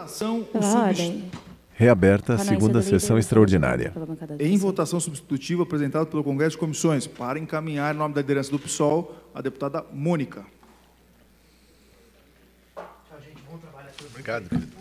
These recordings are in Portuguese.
votação o Reaberta a segunda sessão extraordinária. Em votação substitutiva apresentado pelo Congresso de Comissões, para encaminhar, em nome da liderança do PSOL, a deputada Mônica. Obrigado, querido.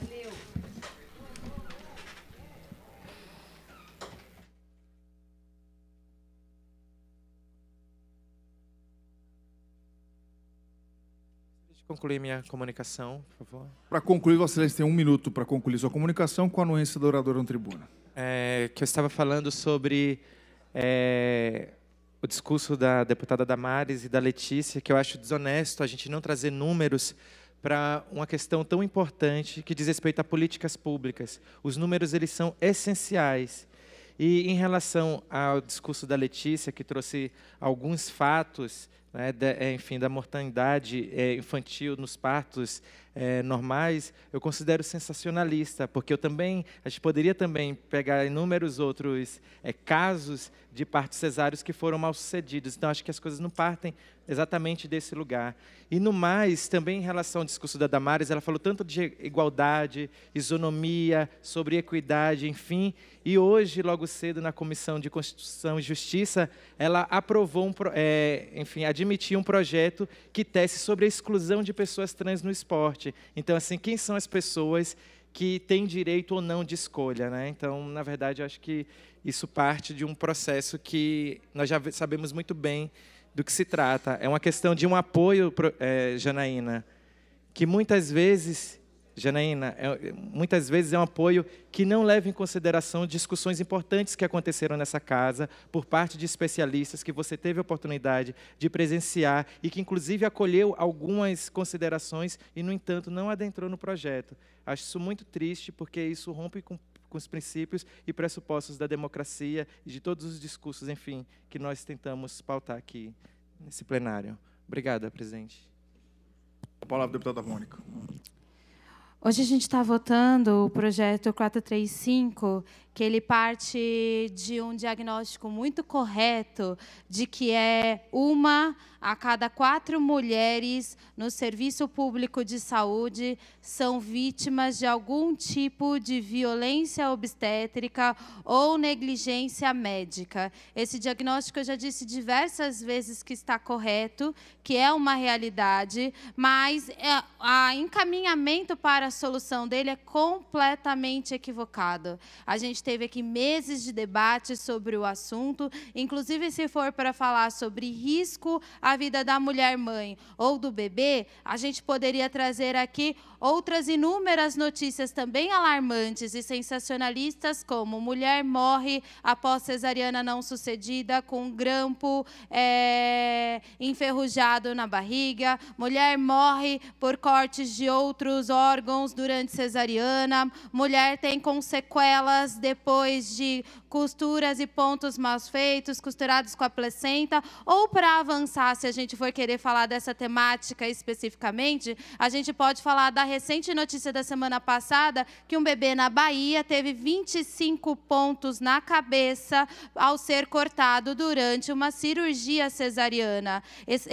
concluir minha comunicação, por favor. Para concluir, vocês têm um minuto para concluir sua comunicação com a anuência do orador na tribuna. É, que eu estava falando sobre é, o discurso da deputada Damares e da Letícia, que eu acho desonesto a gente não trazer números para uma questão tão importante que diz respeito a políticas públicas. Os números eles são essenciais. E em relação ao discurso da Letícia, que trouxe alguns fatos né, da, enfim, da mortalidade é, eh, infantil nos partos é, normais, eu considero sensacionalista, porque eu também, a gente poderia também pegar inúmeros outros é, casos de partos cesáreos que foram mal sucedidos. Então, acho que as coisas não partem exatamente desse lugar. E no mais, também em relação ao discurso da Damares, ela falou tanto de igualdade, isonomia, sobre equidade, enfim. E hoje, logo cedo, na Comissão de Constituição e Justiça, ela aprovou, um, é, enfim, admitiu um projeto que tece sobre a exclusão de pessoas trans no esporte morte. Então, assim, quem são as pessoas que têm direito ou não de escolha, né? Então, na verdade, eu acho que isso parte de um processo que nós já sabemos muito bem do que se trata. É uma questão de um apoio, é, Janaína, que muitas vezes Janaína, é, muitas vezes é um apoio que não leva em consideração discussões importantes que aconteceram nessa casa por parte de especialistas que você teve a oportunidade de presenciar e que, inclusive, acolheu algumas considerações e, no entanto, não adentrou no projeto. Acho isso muito triste, porque isso rompe com, com os princípios e pressupostos da democracia e de todos os discursos, enfim, que nós tentamos pautar aqui nesse plenário. Obrigada, presidente. A palavra, deputada Mônica. Hoje a gente está votando o projeto 435, que ele parte de um diagnóstico muito correto de que é uma a cada quatro mulheres no serviço público de saúde são vítimas de algum tipo de violência obstétrica ou negligência médica. Esse diagnóstico eu já disse diversas vezes que está correto, que é uma realidade, mas o é, encaminhamento para a solução dele é completamente equivocado. A gente gente teve aqui meses de debate sobre o assunto, inclusive se for para falar sobre risco à vida da mulher mãe ou do bebê, a gente poderia trazer aqui outras inúmeras notícias também alarmantes e sensacionalistas, como mulher morre após cesariana não sucedida com grampo é, enferrujado na barriga, mulher morre por cortes de outros órgãos durante cesariana, mulher tem com sequelas de depois de costuras e pontos mal feitos, costurados com a placenta, ou para avançar, se a gente for querer falar dessa temática especificamente, a gente pode falar da recente notícia da semana passada que um bebê na Bahia teve 25 pontos na cabeça ao ser cortado durante uma cirurgia cesariana.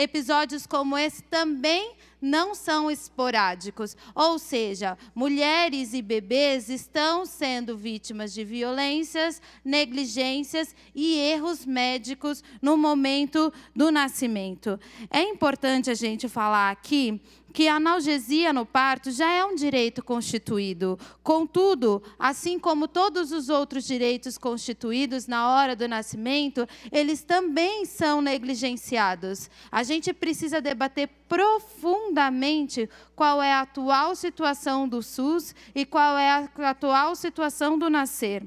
Episódios como esse também não são esporádicos, ou seja, mulheres e bebês estão sendo vítimas de violências, negligências e erros médicos no momento do nascimento. É importante a gente falar aqui que a analgesia no parto já é um direito constituído. Contudo, assim como todos os outros direitos constituídos na hora do nascimento, eles também são negligenciados. A gente precisa debater profundamente qual é a atual situação do SUS e qual é a atual situação do nascer.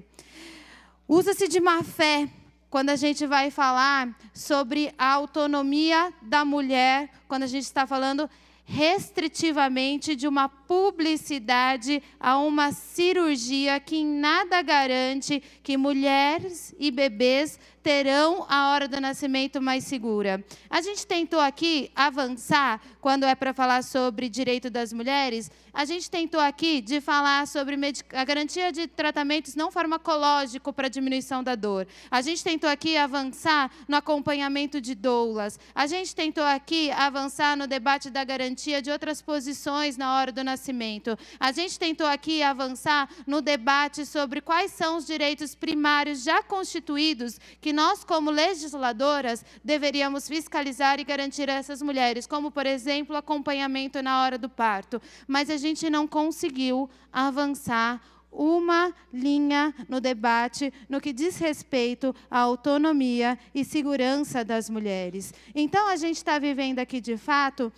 Usa-se de má fé quando a gente vai falar sobre a autonomia da mulher, quando a gente está falando restritivamente de uma publicidade a uma cirurgia que em nada garante que mulheres e bebês terão a hora do nascimento mais segura. A gente tentou aqui avançar quando é para falar sobre direito das mulheres, a gente tentou aqui de falar sobre a garantia de tratamentos não farmacológico para diminuição da dor. A gente tentou aqui avançar no acompanhamento de doulas. A gente tentou aqui avançar no debate da garantia de outras posições na hora do nascimento. A gente tentou aqui avançar no debate sobre quais são os direitos primários já constituídos que nós, como legisladoras, deveríamos fiscalizar e garantir a essas mulheres, como, por exemplo, acompanhamento na hora do parto. Mas a gente não conseguiu avançar uma linha no debate no que diz respeito à autonomia e segurança das mulheres. Então, a gente está vivendo aqui, de fato,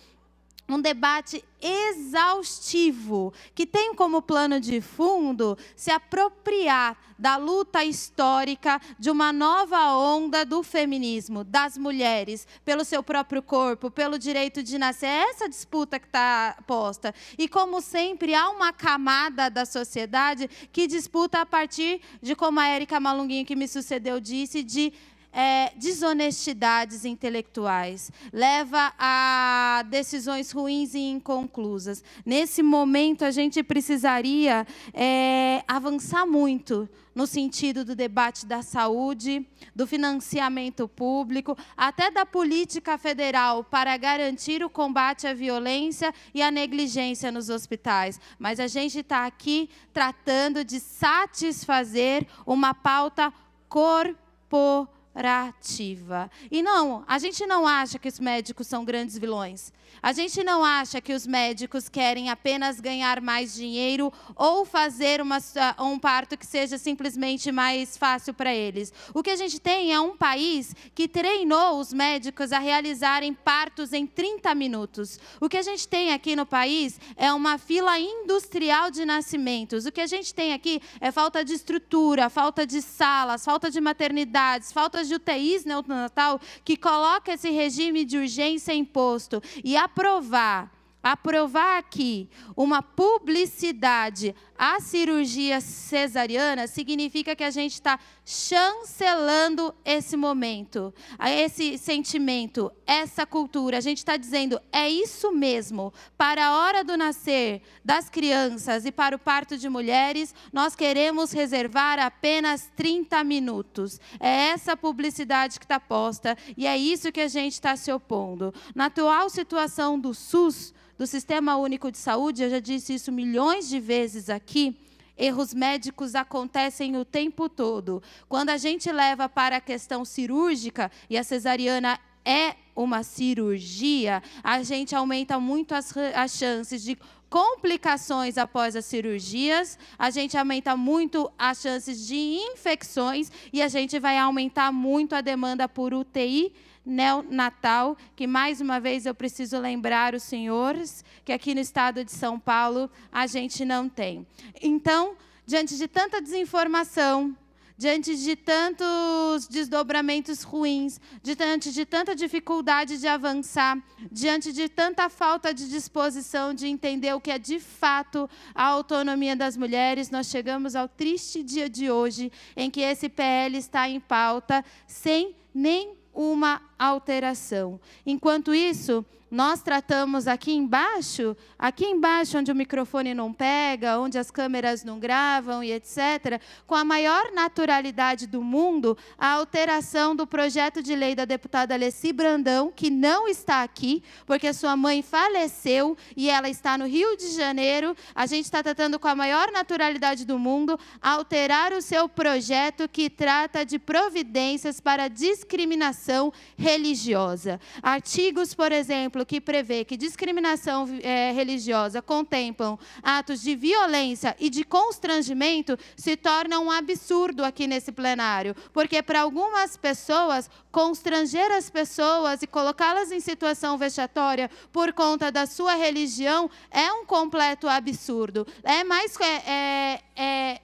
um debate exaustivo que tem como plano de fundo se apropriar da luta histórica de uma nova onda do feminismo, das mulheres, pelo seu próprio corpo, pelo direito de nascer. É essa disputa que está posta. E, como sempre, há uma camada da sociedade que disputa a partir de, como a Érica Malunguinho, que me sucedeu, disse, de é, desonestidades intelectuais, leva a decisões ruins e inconclusas. Nesse momento, a gente precisaria é, avançar muito no sentido do debate da saúde, do financiamento público, até da política federal para garantir o combate à violência e à negligência nos hospitais. Mas a gente está aqui tratando de satisfazer uma pauta corporal colaborativa. E não, a gente não acha que os médicos são grandes vilões. A gente não acha que os médicos querem apenas ganhar mais dinheiro ou fazer uma, um parto que seja simplesmente mais fácil para eles. O que a gente tem é um país que treinou os médicos a realizarem partos em 30 minutos. O que a gente tem aqui no país é uma fila industrial de nascimentos. O que a gente tem aqui é falta de estrutura, falta de salas, falta de maternidades, falta salas de UTIs neonatal né, que coloca esse regime de urgência imposto e aprovar aprovar aqui uma publicidade à cirurgia cesariana significa que a gente está chancelando esse momento, esse sentimento, essa cultura. A gente está dizendo, é isso mesmo. Para a hora do nascer das crianças e para o parto de mulheres, nós queremos reservar apenas 30 minutos. É essa publicidade que está posta e é isso que a gente está se opondo. Na atual situação do SUS, do Sistema Único de Saúde, eu já disse isso milhões de vezes aqui, Erros médicos acontecem o tempo todo. Quando a gente leva para a questão cirúrgica, e a cesariana é uma cirurgia, a gente aumenta muito as, as chances de complicações após as cirurgias, a gente aumenta muito as chances de infecções e a gente vai aumentar muito a demanda por UTI neonatal, que mais uma vez eu preciso lembrar os senhores que aqui no estado de São Paulo a gente não tem. Então, diante de tanta desinformação, diante de tantos desdobramentos ruins, diante de tanta dificuldade de avançar, diante de tanta falta de disposição de entender o que é de fato a autonomia das mulheres, nós chegamos ao triste dia de hoje em que esse PL está em pauta sem nem uma alteração. Enquanto isso, nós tratamos aqui embaixo, aqui embaixo onde o microfone não pega, onde as câmeras não gravam e etc, com a maior naturalidade do mundo, a alteração do projeto de lei da deputada Alessi Brandão, que não está aqui, porque sua mãe faleceu e ela está no Rio de Janeiro. A gente está tratando com a maior naturalidade do mundo alterar o seu projeto que trata de providências para discriminação, religiosa. Artigos, por exemplo, que prevê que discriminação é, religiosa contemplam atos de violência e de constrangimento se torna um absurdo aqui nesse plenário, porque para algumas pessoas constranger as pessoas e colocá-las em situação vexatória por conta da sua religião é um completo absurdo. É mais é, é, é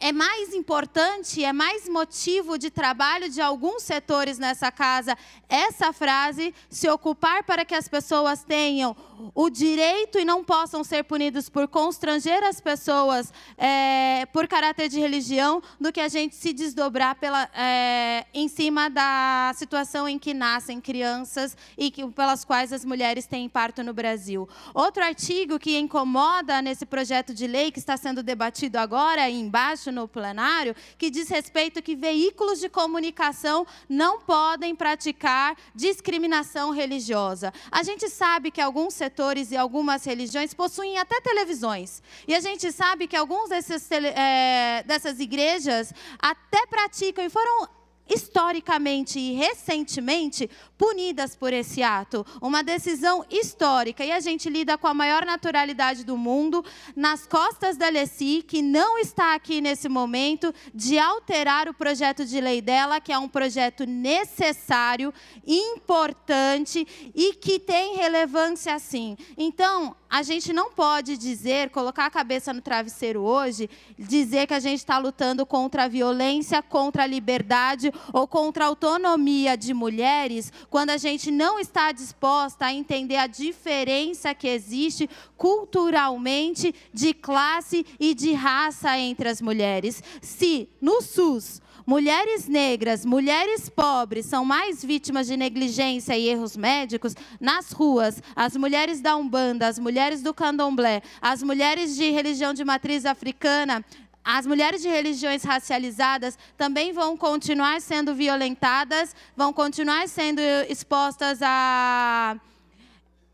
é mais importante, é mais motivo de trabalho de alguns setores nessa casa essa frase, se ocupar para que as pessoas tenham o direito e não possam ser punidos por constranger as pessoas é, por caráter de religião, do que a gente se desdobrar pela, é, em cima da situação em que nascem crianças e que, pelas quais as mulheres têm parto no Brasil. Outro artigo que incomoda nesse projeto de lei que está sendo debatido agora embaixo debate no plenário que diz respeito que veículos de comunicação não podem praticar discriminação religiosa. A gente sabe que alguns setores e algumas religiões possuem até televisões. E a gente sabe que algumas é, eh, dessas igrejas até praticam e foram historicamente e recentemente punidas por esse ato, uma decisão histórica. E a gente lida com a maior naturalidade do mundo nas costas da Leci, que não está aqui nesse momento, de alterar o projeto de lei dela, que é um projeto necessário, importante e que tem relevância sim. Então, a gente não pode dizer, colocar a cabeça no travesseiro hoje, dizer que a gente está lutando contra a violência, contra a liberdade ou contra a autonomia de mulheres quando a gente não está disposta a entender a diferença que existe culturalmente de classe e de raça entre as mulheres. Se no SUS mulheres negras, mulheres pobres são mais vítimas de negligência e erros médicos, nas ruas, as mulheres da Umbanda, as mulheres do Candomblé, as mulheres de religião de matriz africana, as mulheres de religiões racializadas também vão continuar sendo violentadas, vão continuar sendo expostas a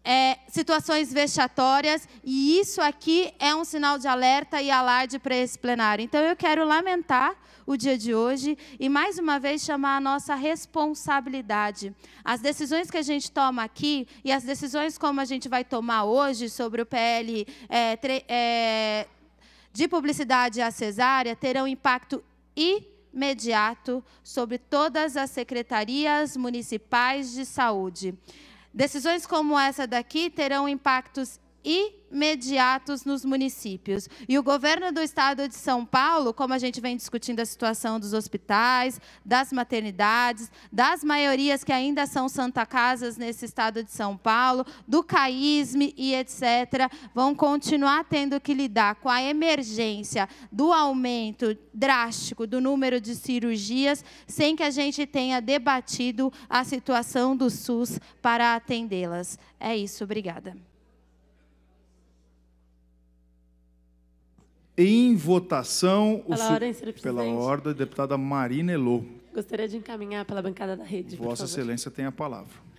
é, situações vexatórias, e isso aqui é um sinal de alerta e alarde para esse plenário. Então, eu quero lamentar o dia de hoje e, mais uma vez, chamar a nossa responsabilidade. As decisões que a gente toma aqui e as decisões como a gente vai tomar hoje sobre o PL. É, tre, é, de publicidade à cesárea terão impacto imediato sobre todas as secretarias municipais de saúde. Decisões como essa daqui terão impactos imediatos imediatos nos municípios. E o governo do estado de São Paulo, como a gente vem discutindo a situação dos hospitais, das maternidades, das maiorias que ainda são santa casas nesse estado de São Paulo, do CAISME e etc., vão continuar tendo que lidar com a emergência do aumento drástico do número de cirurgias, sem que a gente tenha debatido a situação do SUS para atendê-las. É isso, obrigada. em votação pela, ordem, pela ordem, deputada Marina Elô. Gostaria de encaminhar pela bancada da rede. Vossa Excelência tem a palavra.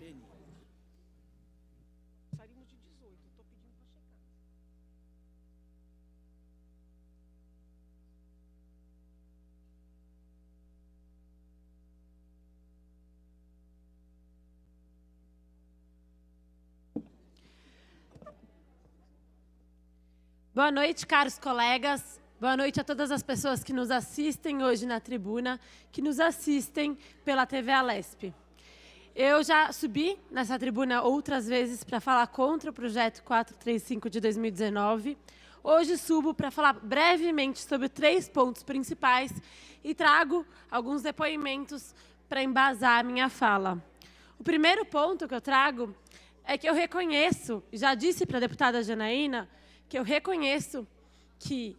Boa noite, caros colegas. Boa noite a todas as pessoas que nos assistem hoje na tribuna, que nos assistem pela TV Alesp. Eu já subi nessa tribuna outras vezes para falar contra o projeto 435 de 2019. Hoje subo para falar brevemente sobre três pontos principais e trago alguns depoimentos para embasar a minha fala. O primeiro ponto que eu trago é que eu reconheço, já disse para a deputada Janaína, que eu reconheço que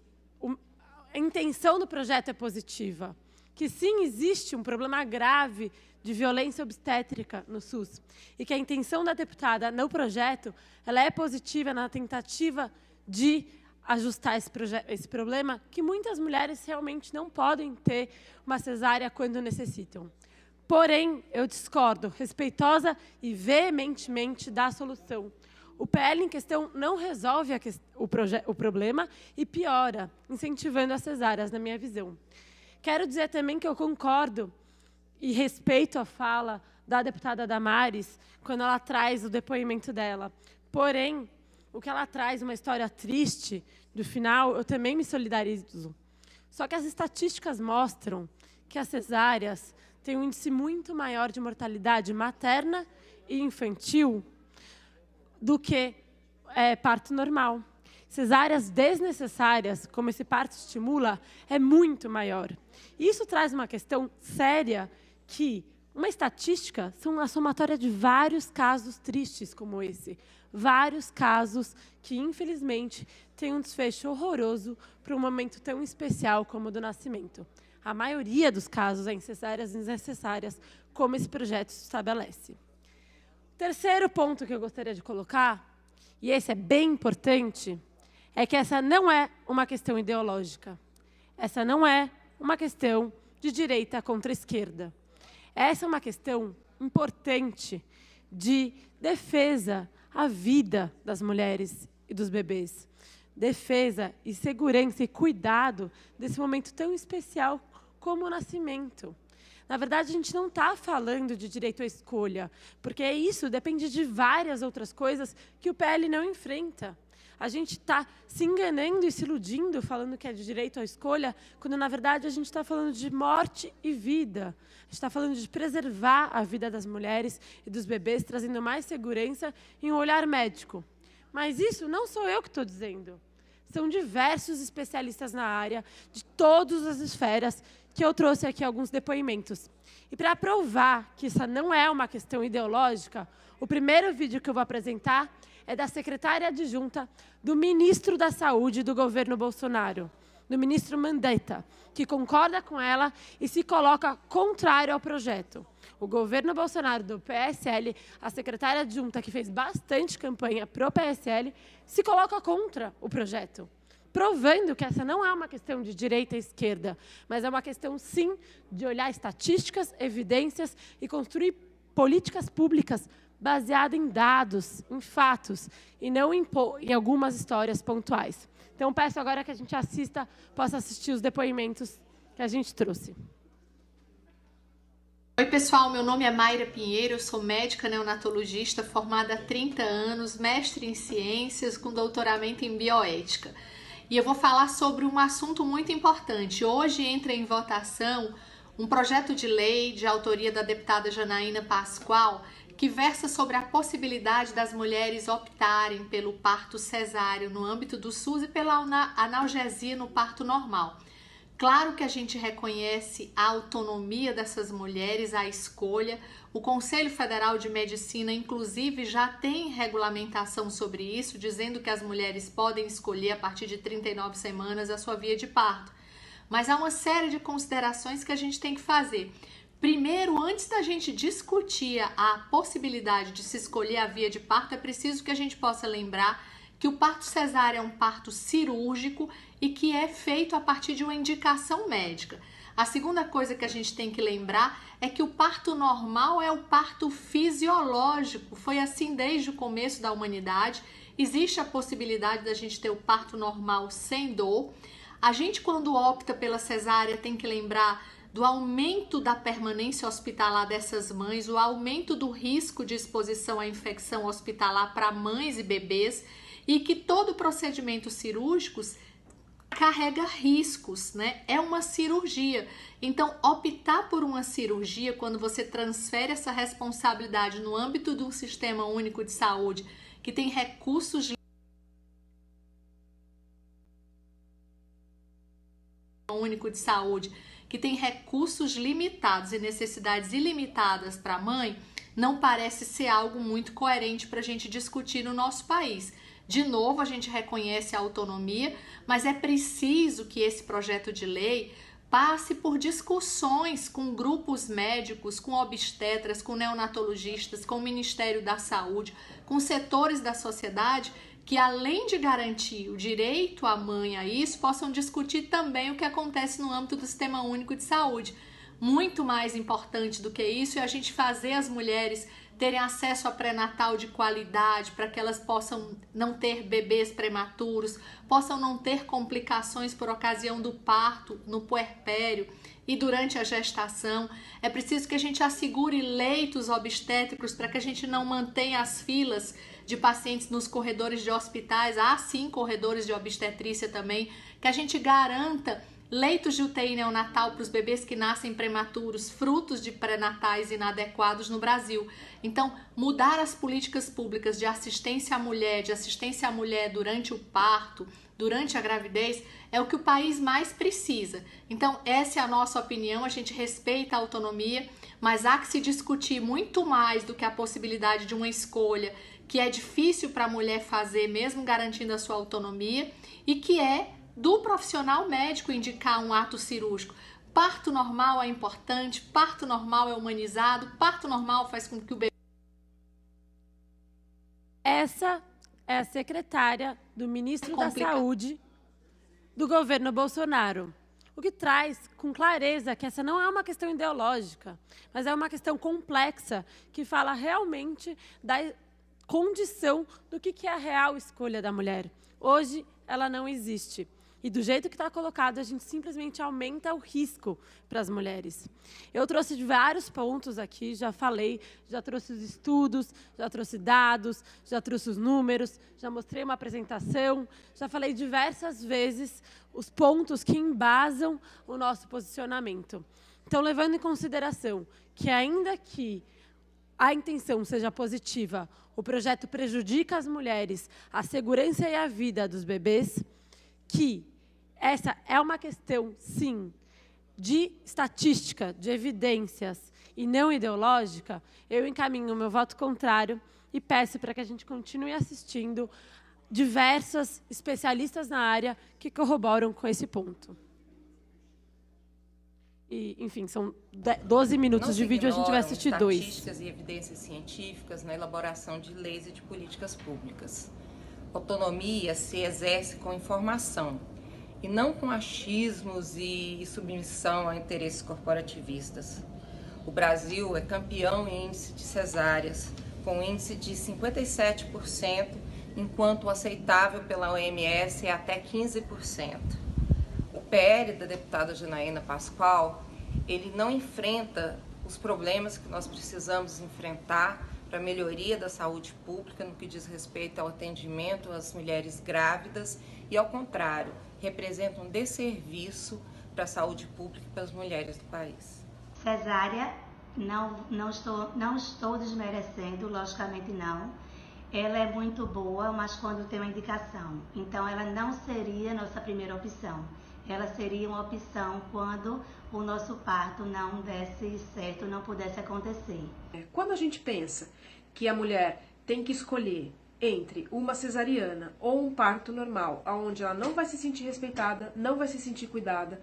a intenção do projeto é positiva, que sim existe um problema grave de violência obstétrica no SUS e que a intenção da deputada no projeto ela é positiva na tentativa de ajustar esse, esse problema que muitas mulheres realmente não podem ter uma cesárea quando necessitam. Porém, eu discordo respeitosa e veementemente da solução o PL em questão não resolve que, o, o problema e piora, incentivando as cesáreas, na minha visão. Quero dizer também que eu concordo e respeito a fala da deputada Damares quando ela traz o depoimento dela. Porém, o que ela traz, uma história triste do final, eu também me solidarizo. Só que as estatísticas mostram que as cesáreas têm um índice muito maior de mortalidade materna e infantil do que é, parto normal. Cesáreas desnecessárias, como esse parto estimula, é muito maior. Isso traz uma questão séria que uma estatística são a somatória de vários casos tristes como esse. Vários casos que, infelizmente, têm um desfecho horroroso para um momento tão especial como o do nascimento. A maioria dos casos é em cesáreas desnecessárias, como esse projeto estabelece. Terceiro ponto que eu gostaria de colocar, e esse é bem importante, é que essa não é uma questão ideológica. Essa não é uma questão de direita contra esquerda. Essa é uma questão importante de defesa à vida das mulheres e dos bebês. Defesa e segurança e cuidado desse momento tão especial como o nascimento. Na verdade, a gente não está falando de direito à escolha, porque é isso depende de várias outras coisas que o PL não enfrenta. A gente está se enganando e se iludindo falando que é de direito à escolha, quando na verdade a gente está falando de morte e vida. A gente está falando de preservar a vida das mulheres e dos bebês, trazendo mais segurança em um olhar médico. Mas isso não sou eu que estou dizendo. São diversos especialistas na área, de todas as esferas, que eu trouxe aqui alguns depoimentos. E para provar que isso não é uma questão ideológica, o primeiro vídeo que eu vou apresentar é da secretária adjunta do ministro da Saúde do governo Bolsonaro, do ministro Mandetta, que concorda com ela e se coloca contrário ao projeto. O governo Bolsonaro do PSL, a secretária adjunta que fez bastante campanha pro PSL, se coloca contra o projeto provando que essa não é uma questão de direita e esquerda, mas é uma questão, sim, de olhar estatísticas, evidências e construir políticas públicas baseadas em dados, em fatos, e não em, em algumas histórias pontuais. Então, peço agora que a gente assista, possa assistir os depoimentos que a gente trouxe. Oi, pessoal. Meu nome é Mayra Pinheiro. Eu sou médica neonatologista formada há 30 anos, mestre em ciências com doutoramento em bioética e eu vou falar sobre um assunto muito importante. Hoje entra em votação um projeto de lei de autoria da deputada Janaína Pascoal que versa sobre a possibilidade das mulheres optarem pelo parto cesáreo no âmbito do SUS e pela analgesia no parto normal. Claro que a gente reconhece a autonomia dessas mulheres, a escolha, o Conselho Federal de Medicina, inclusive, já tem regulamentação sobre isso, dizendo que as mulheres podem escolher a partir de 39 semanas a sua via de parto. Mas há uma série de considerações que a gente tem que fazer. Primeiro, antes da gente discutir a possibilidade de se escolher a via de parto, é preciso que a gente possa lembrar que o parto cesáreo é um parto cirúrgico e que é feito a partir de uma indicação médica. A segunda coisa que a gente tem que lembrar é que o parto normal é o parto fisiológico. Foi assim desde o começo da humanidade. Existe a possibilidade da gente ter o parto normal sem dor. A gente, quando opta pela cesárea, tem que lembrar do aumento da permanência hospitalar dessas mães, o aumento do risco de exposição à infecção hospitalar para mães e bebês, e que todo procedimento cirúrgico carrega riscos, né? É uma cirurgia. Então, optar por uma cirurgia quando você transfere essa responsabilidade no âmbito de um sistema único de saúde que tem recursos de único de saúde que tem recursos limitados e necessidades ilimitadas para a mãe, não parece ser algo muito coerente para a gente discutir no nosso país. De novo, a gente reconhece a autonomia, mas é preciso que esse projeto de lei passe por discussões com grupos médicos, com obstetras, com neonatologistas, com o Ministério da Saúde, com setores da sociedade que, além de garantir o direito à mãe a isso, possam discutir também o que acontece no âmbito do Sistema Único de Saúde. Muito mais importante do que isso é a gente fazer as mulheres terem acesso a pré-natal de qualidade, para que elas possam não ter bebês prematuros, possam não ter complicações por ocasião do parto, no puerpério e durante a gestação. É preciso que a gente assegure leitos obstétricos para que a gente não mantenha as filas de pacientes nos corredores de hospitais, há ah, sim corredores de obstetrícia também, que a gente garanta leitos de UTI neonatal para os bebês que nascem prematuros, frutos de pré-natais inadequados no Brasil. Então, mudar as políticas públicas de assistência à mulher, de assistência à mulher durante o parto, durante a gravidez, é o que o país mais precisa. Então, essa é a nossa opinião, a gente respeita a autonomia, mas há que se discutir muito mais do que a possibilidade de uma escolha que é difícil para a mulher fazer, mesmo garantindo a sua autonomia, e que é do profissional médico indicar um ato cirúrgico. Parto normal é importante, parto normal é humanizado, parto normal faz com que o bebê. Essa é a secretária do ministro é da Saúde do governo Bolsonaro. O que traz com clareza que essa não é uma questão ideológica, mas é uma questão complexa que fala realmente da condição do que é a real escolha da mulher. Hoje, ela não existe. E do jeito que está colocado, a gente simplesmente aumenta o risco para as mulheres. Eu trouxe vários pontos aqui, já falei, já trouxe os estudos, já trouxe dados, já trouxe os números, já mostrei uma apresentação, já falei diversas vezes os pontos que embasam o nosso posicionamento. Então, levando em consideração que, ainda que a intenção seja positiva, o projeto prejudica as mulheres, a segurança e a vida dos bebês, que essa é uma questão, sim, de estatística, de evidências e não ideológica, eu encaminho o meu voto contrário e peço para que a gente continue assistindo diversas especialistas na área que corroboram com esse ponto. E, enfim, são 12 minutos Não de vídeo, a gente vai assistir dois. Estatísticas e evidências científicas na elaboração de leis e de políticas públicas. Autonomia se exerce com informação, e não com achismos e submissão a interesses corporativistas. O Brasil é campeão em índice de cesáreas, com índice de 57%, enquanto o aceitável pela OMS é até 15%. O PL da deputada Janaína Pascoal, ele não enfrenta os problemas que nós precisamos enfrentar para a melhoria da saúde pública no que diz respeito ao atendimento às mulheres grávidas e ao contrário, representa um desserviço para a saúde pública e para as mulheres do país. Cesária, não, não, estou, não estou desmerecendo, logicamente não. Ela é muito boa, mas quando tem uma indicação. Então, ela não seria nossa primeira opção. Ela seria uma opção quando o nosso parto não desse certo, não pudesse acontecer. Quando a gente pensa que a mulher tem que escolher entre uma cesariana ou um parto normal, onde ela não vai se sentir respeitada, não vai se sentir cuidada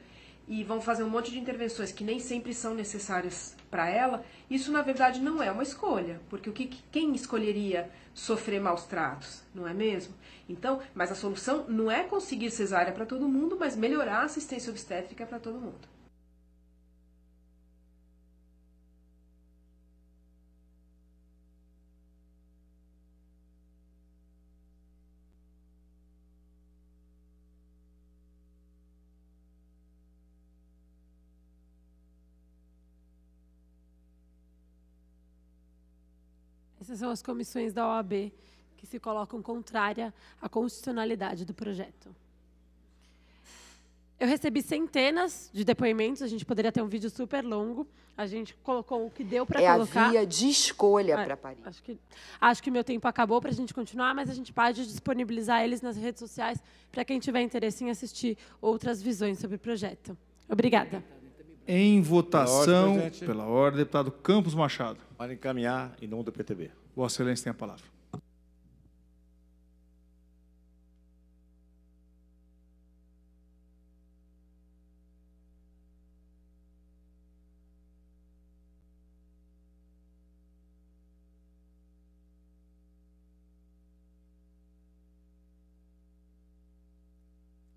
e vão fazer um monte de intervenções que nem sempre são necessárias para ela, isso na verdade não é uma escolha, porque o que quem escolheria sofrer maus tratos, não é mesmo? Então, mas a solução não é conseguir cesárea para todo mundo, mas melhorar a assistência obstétrica para todo mundo. Essas são as comissões da OAB que se colocam contrária à constitucionalidade do projeto. Eu recebi centenas de depoimentos, a gente poderia ter um vídeo super longo. A gente colocou o que deu para é colocar. É a via de escolha para é, Paris. Acho que, acho que meu tempo acabou para a gente continuar, mas a gente pode disponibilizar eles nas redes sociais para quem tiver interesse em assistir outras visões sobre o projeto. Obrigada. Em votação, pela ordem, pela ordem, deputado Campos Machado. Para encaminhar em nome do PTB. Vossa Excelência tem a palavra.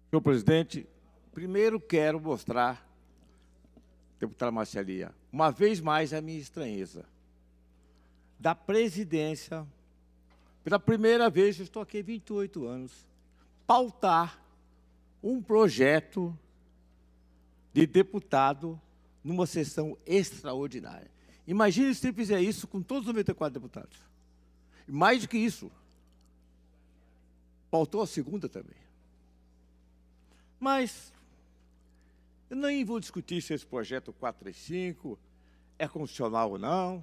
Senhor presidente, primeiro quero mostrar deputada Marcelia, uma vez mais a minha estranheza. Da presidência, pela primeira vez, eu estou aqui 28 anos, pautar um projeto de deputado numa sessão extraordinária. Imagine se fizer isso com todos os 94 deputados. Mais do que isso, pautou a segunda também. Mas eu nem vou discutir se esse projeto 435 é constitucional ou não,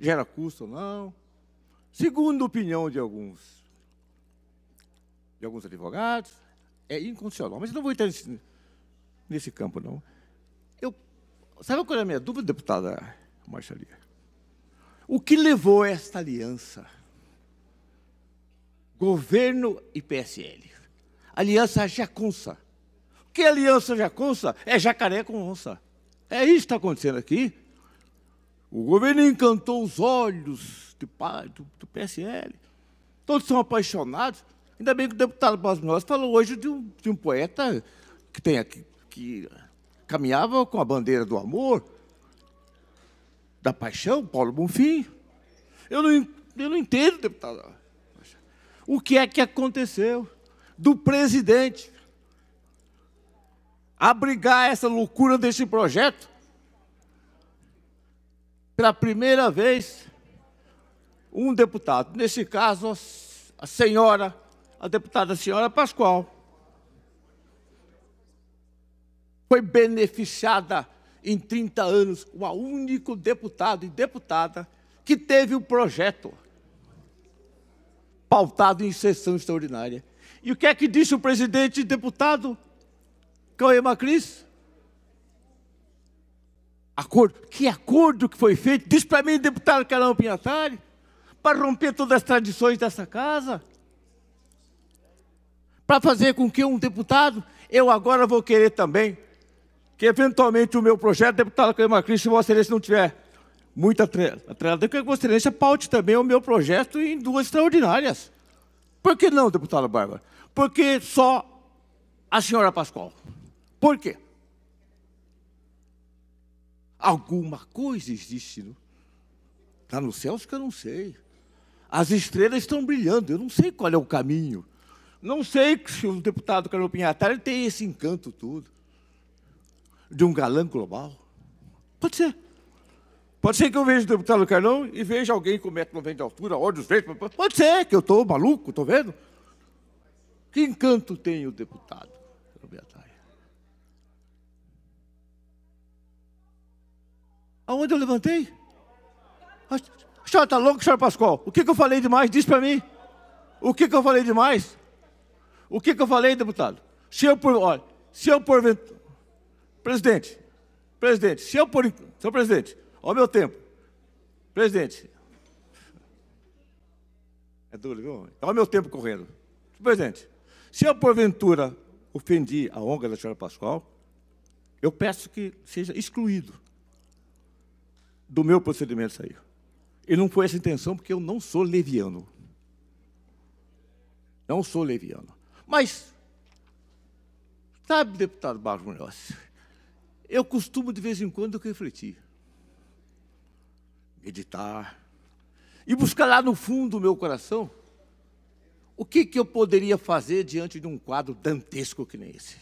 gera custo ou não. Segundo a opinião de alguns, de alguns advogados, é inconstitucional. Mas eu não vou entrar nesse, nesse campo, não. Eu, sabe qual é a minha dúvida, deputada marcharia O que levou a esta aliança? Governo e PSL. Aliança Jacunça que aliança Jacunça É jacaré com onça. É isso que está acontecendo aqui. O governo encantou os olhos do, do, do PSL. Todos são apaixonados. Ainda bem que o deputado Basmos falou hoje de um, de um poeta que, tem aqui, que caminhava com a bandeira do amor, da paixão, Paulo Bonfim. Eu não, eu não entendo, deputado. O que é que aconteceu do presidente? abrigar essa loucura desse projeto, pela primeira vez, um deputado, nesse caso, a senhora, a deputada senhora Pascoal, foi beneficiada em 30 anos, o único deputado e deputada que teve o um projeto pautado em sessão extraordinária. E o que é que disse o presidente e deputado? Caema Cris? Acordo. Que acordo que foi feito? Diz para mim, deputado Carão Pinhatari, para romper todas as tradições dessa casa. Para fazer com que um deputado, eu agora vou querer também, que eventualmente o meu projeto, deputado Caema Cris, se Vossa Excelência não tiver muita atrelada, que Vossa Excelência paute também o meu projeto em duas extraordinárias. Por que não, deputada Bárbara? Porque só a senhora Pascoal. Por quê? Alguma coisa existe. Está nos céus que eu não sei. As estrelas estão brilhando, eu não sei qual é o caminho. Não sei se o deputado Carlos Pinhatari tem esse encanto todo de um galã global. Pode ser. Pode ser que eu veja o deputado Carlão e veja alguém com 1,90m de altura, olhos verdes. Pode ser que eu estou maluco, estou vendo. Que encanto tem o deputado? Aonde eu levantei? A senhora está louca, senhora Pascoal? O que, que eu falei demais? Diz para mim. O que, que eu falei demais? O que, que eu falei, deputado? Se eu por. Olha, se eu por. Presidente, presidente, se eu por. Senhor presidente, olha o meu tempo. Presidente. É duro, viu? Olha tá o meu tempo correndo. Presidente, se eu porventura ofendi a honra da senhora Pascoal, eu peço que seja excluído do meu procedimento saiu. E não foi essa a intenção, porque eu não sou leviano. Não sou leviano. Mas, sabe, deputado Barros eu costumo de vez em quando refletir, meditar, e buscar lá no fundo do meu coração o que, que eu poderia fazer diante de um quadro dantesco que nem esse.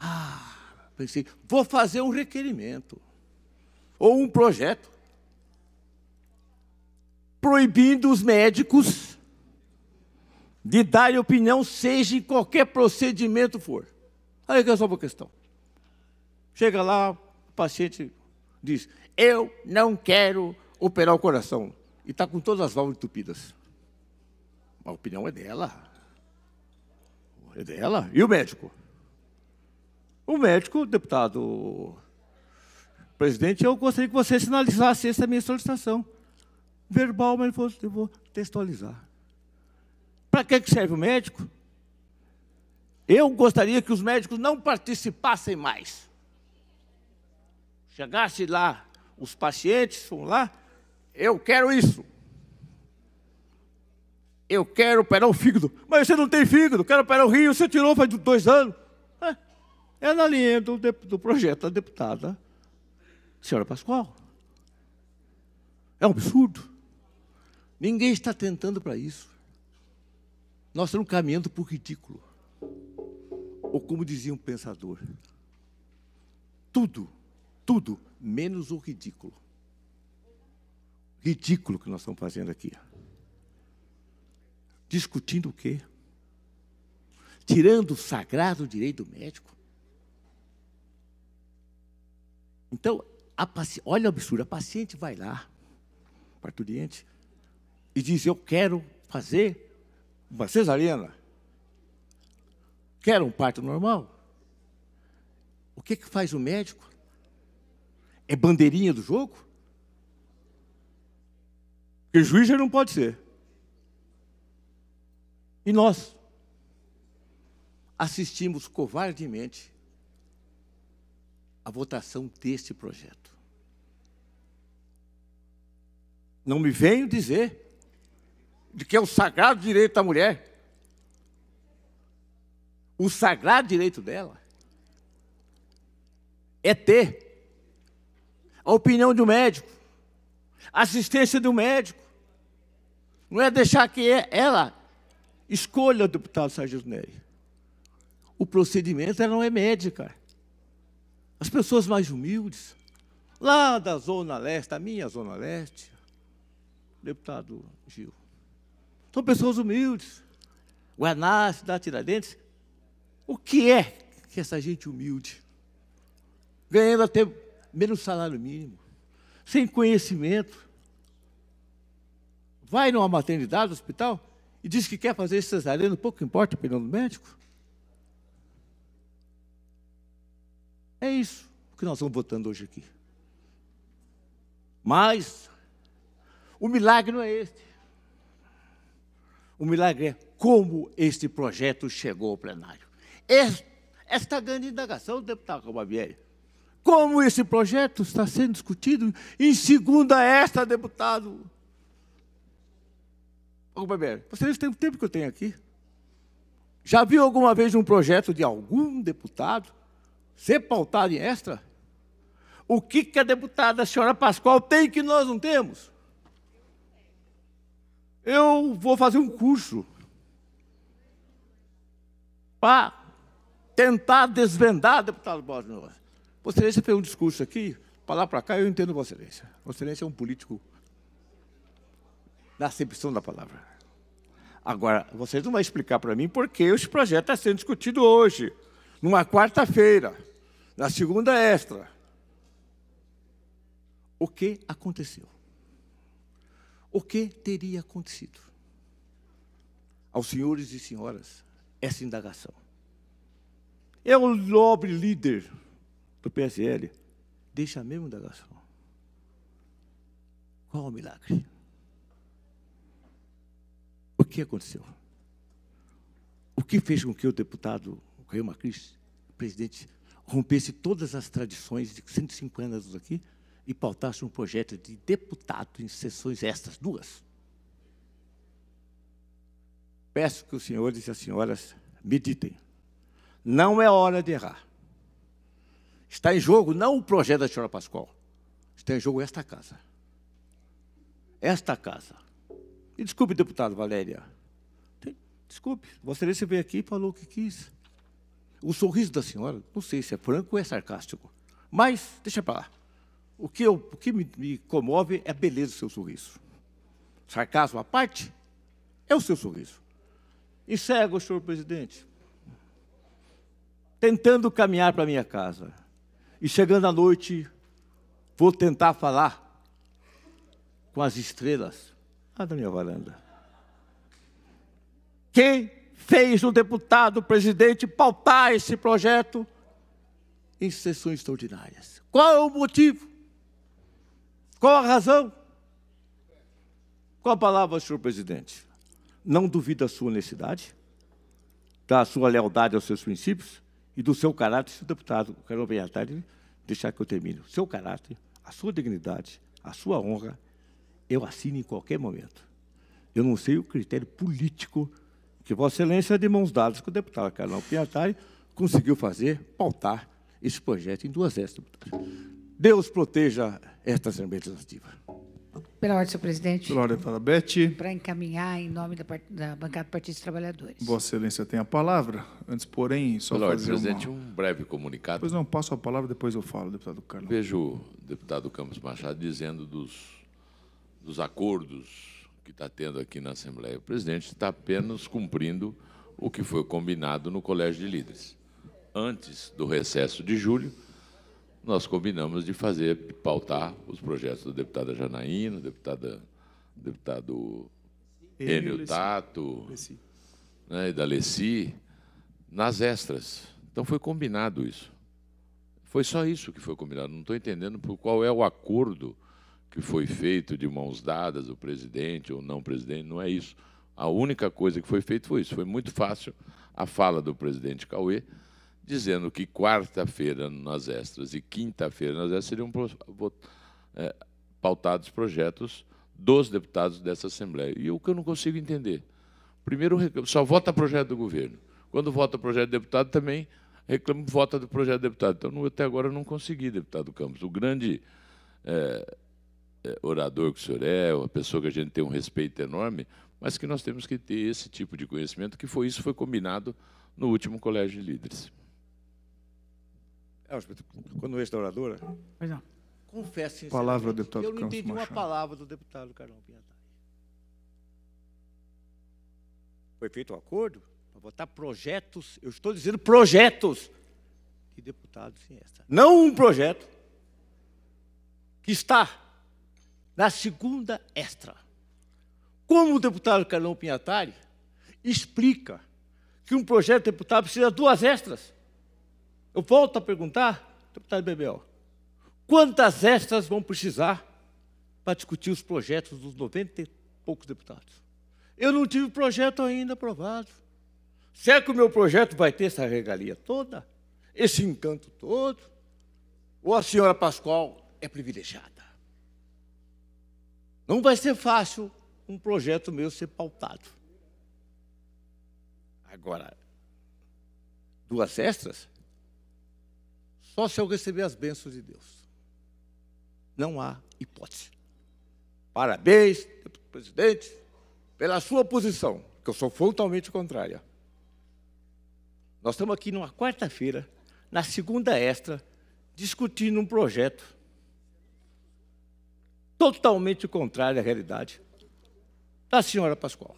Ah, pensei, vou fazer um requerimento ou um projeto proibindo os médicos de darem opinião, seja em qualquer procedimento for. Aí que é só uma questão. Chega lá, o paciente diz: Eu não quero operar o coração. E está com todas as válvulas entupidas. A opinião é dela. É dela. E o médico? O médico, deputado Presidente, eu gostaria que você sinalizasse essa minha solicitação. Verbal, mas eu vou textualizar. Para que serve o médico? Eu gostaria que os médicos não participassem mais. Chegasse lá, os pacientes foram lá, eu quero isso. Eu quero operar o fígado. Mas você não tem fígado, quero operar o rim, você tirou faz dois anos. É, é na linha do, do projeto da deputada Senhora Pascoal. É um absurdo. Ninguém está tentando para isso. Nós estamos caminhando para o ridículo. Ou como dizia um pensador, tudo, tudo, menos o ridículo. Ridículo que nós estamos fazendo aqui. Discutindo o quê? Tirando o sagrado direito do médico. Então, paci... olha o absurdo, a paciente vai lá, parturiente, e diz, eu quero fazer uma cesariana. Quero um parto normal. O que, que faz o médico? É bandeirinha do jogo? Porque juiz já não pode ser. E nós assistimos covardemente à votação deste projeto. Não me venho dizer de que é o sagrado direito da mulher. O sagrado direito dela é ter a opinião do médico, a assistência do médico. Não é deixar que é, ela escolha, deputado Sérgio Neri. O procedimento ela não é médica. As pessoas mais humildes, lá da Zona Leste, a minha Zona Leste, deputado Gil. São pessoas humildes. Guanás, da Tiradentes. O que é que essa gente humilde, ganhando até menos salário mínimo, sem conhecimento, vai numa maternidade, hospital, e diz que quer fazer cesariana, pouco importa a opinião do médico? É isso que nós estamos votando hoje aqui. Mas o milagre não é este. O milagre é como este projeto chegou ao plenário. Esta grande indagação, deputado Cababieri. Como esse projeto está sendo discutido em segunda esta, deputado? Cababieri, Você têm o tempo que eu tenho aqui. Já viu alguma vez um projeto de algum deputado ser pautado em extra? O que, que a deputada a senhora Pascoal tem que nós não temos? Eu vou fazer um curso para tentar desvendar, deputado Borges. Vossa Excelência fez um discurso aqui, para lá para cá, eu entendo Vossa Excelência. Vossa Excelência é um político na acepção da palavra. Agora, vocês não vão explicar para mim por que esse projeto está sendo discutido hoje, numa quarta-feira, na segunda extra. O que aconteceu? o que teria acontecido? Aos senhores e senhoras, essa indagação. É o nobre líder do PSL. Deixa a mesma indagação. Qual o milagre? O que aconteceu? O que fez com que o deputado Caio Macris, presidente, rompesse todas as tradições de 150 anos aqui e pautasse um projeto de deputado em sessões estas duas. Peço que os senhores e as senhoras meditem. Não é hora de errar. Está em jogo não o projeto da senhora Pascoal, está em jogo esta casa. Esta casa. E desculpe, deputado Valéria, desculpe, você Excelência veio aqui e falou o que quis. O sorriso da senhora, não sei se é franco ou é sarcástico, mas deixa para lá o que, eu, o que me, me comove é a beleza do seu sorriso. Sarcasmo à parte, é o seu sorriso. E cego, senhor presidente, tentando caminhar para minha casa. E chegando à noite, vou tentar falar com as estrelas lá da minha varanda. Quem fez o deputado, presidente, pautar esse projeto em sessões extraordinárias? Qual é o motivo? Qual a razão? Qual a palavra, senhor presidente? Não duvida da sua honestidade, da sua lealdade aos seus princípios e do seu caráter, senhor deputado. Quero aproveitar e deixar que eu termine. seu caráter, a sua dignidade, a sua honra, eu assino em qualquer momento. Eu não sei o critério político que Vossa Excelência, de mãos dadas com o deputado Carlão Piatari, conseguiu fazer pautar esse projeto em duas épocas. Deus proteja esta Assembleia Legislativa. Pela ordem, senhor presidente. Pela ordem, para Beth. Para encaminhar em nome da, da bancada do Partido dos Trabalhadores. Vossa Excelência tem a palavra. Antes, porém, só Pela fazer ordem, presidente, uma... um breve comunicado. Pois não, passo a palavra, depois eu falo, deputado Carlos. Vejo o deputado Campos Machado dizendo dos, dos acordos que está tendo aqui na Assembleia. O presidente está apenas cumprindo o que foi combinado no Colégio de Líderes. Antes do recesso de julho, nós combinamos de fazer, de pautar os projetos do deputado Janaína, deputada, deputado Enio Tato Leci. Né, e da Leci, nas extras. Então foi combinado isso. Foi só isso que foi combinado. Não estou entendendo por qual é o acordo que foi feito de mãos dadas, o presidente ou não presidente, não é isso. A única coisa que foi feita foi isso. Foi muito fácil a fala do presidente Cauê, dizendo que quarta-feira nas extras e quinta-feira nas extras seriam é, pautados projetos dos deputados dessa Assembleia. E o que eu não consigo entender. Primeiro, só vota projeto do governo. Quando vota projeto de deputado, também reclamo vota do projeto de deputado. Então, até agora, eu não consegui, deputado Campos. O grande é, é, orador que o senhor é, uma pessoa que a gente tem um respeito enorme, mas que nós temos que ter esse tipo de conhecimento, que foi isso foi combinado no último Colégio de Líderes. É, quando quando ex-oradora. Pois não. Confesse, palavra do deputado eu não entendi uma palavra do deputado Carlão Piantari. Foi feito um acordo para votar projetos, eu estou dizendo projetos de deputados em Fiesta. Não um projeto que está na segunda extra. Como o deputado Carlão Pinhatari explica que um projeto de deputado precisa de duas extras? Eu volto a perguntar, deputado tá, Bebel, quantas extras vão precisar para discutir os projetos dos 90 e poucos deputados? Eu não tive projeto ainda aprovado. Será é que o meu projeto vai ter essa regalia toda? Esse encanto todo? Ou a senhora Pascoal é privilegiada? Não vai ser fácil um projeto meu ser pautado. Agora, duas extras? Só se eu receber as bênçãos de Deus. Não há hipótese. Parabéns, presidente, pela sua posição, que eu sou frontalmente contrária. Nós estamos aqui numa quarta-feira, na segunda extra, discutindo um projeto totalmente contrário à realidade da senhora Pascoal.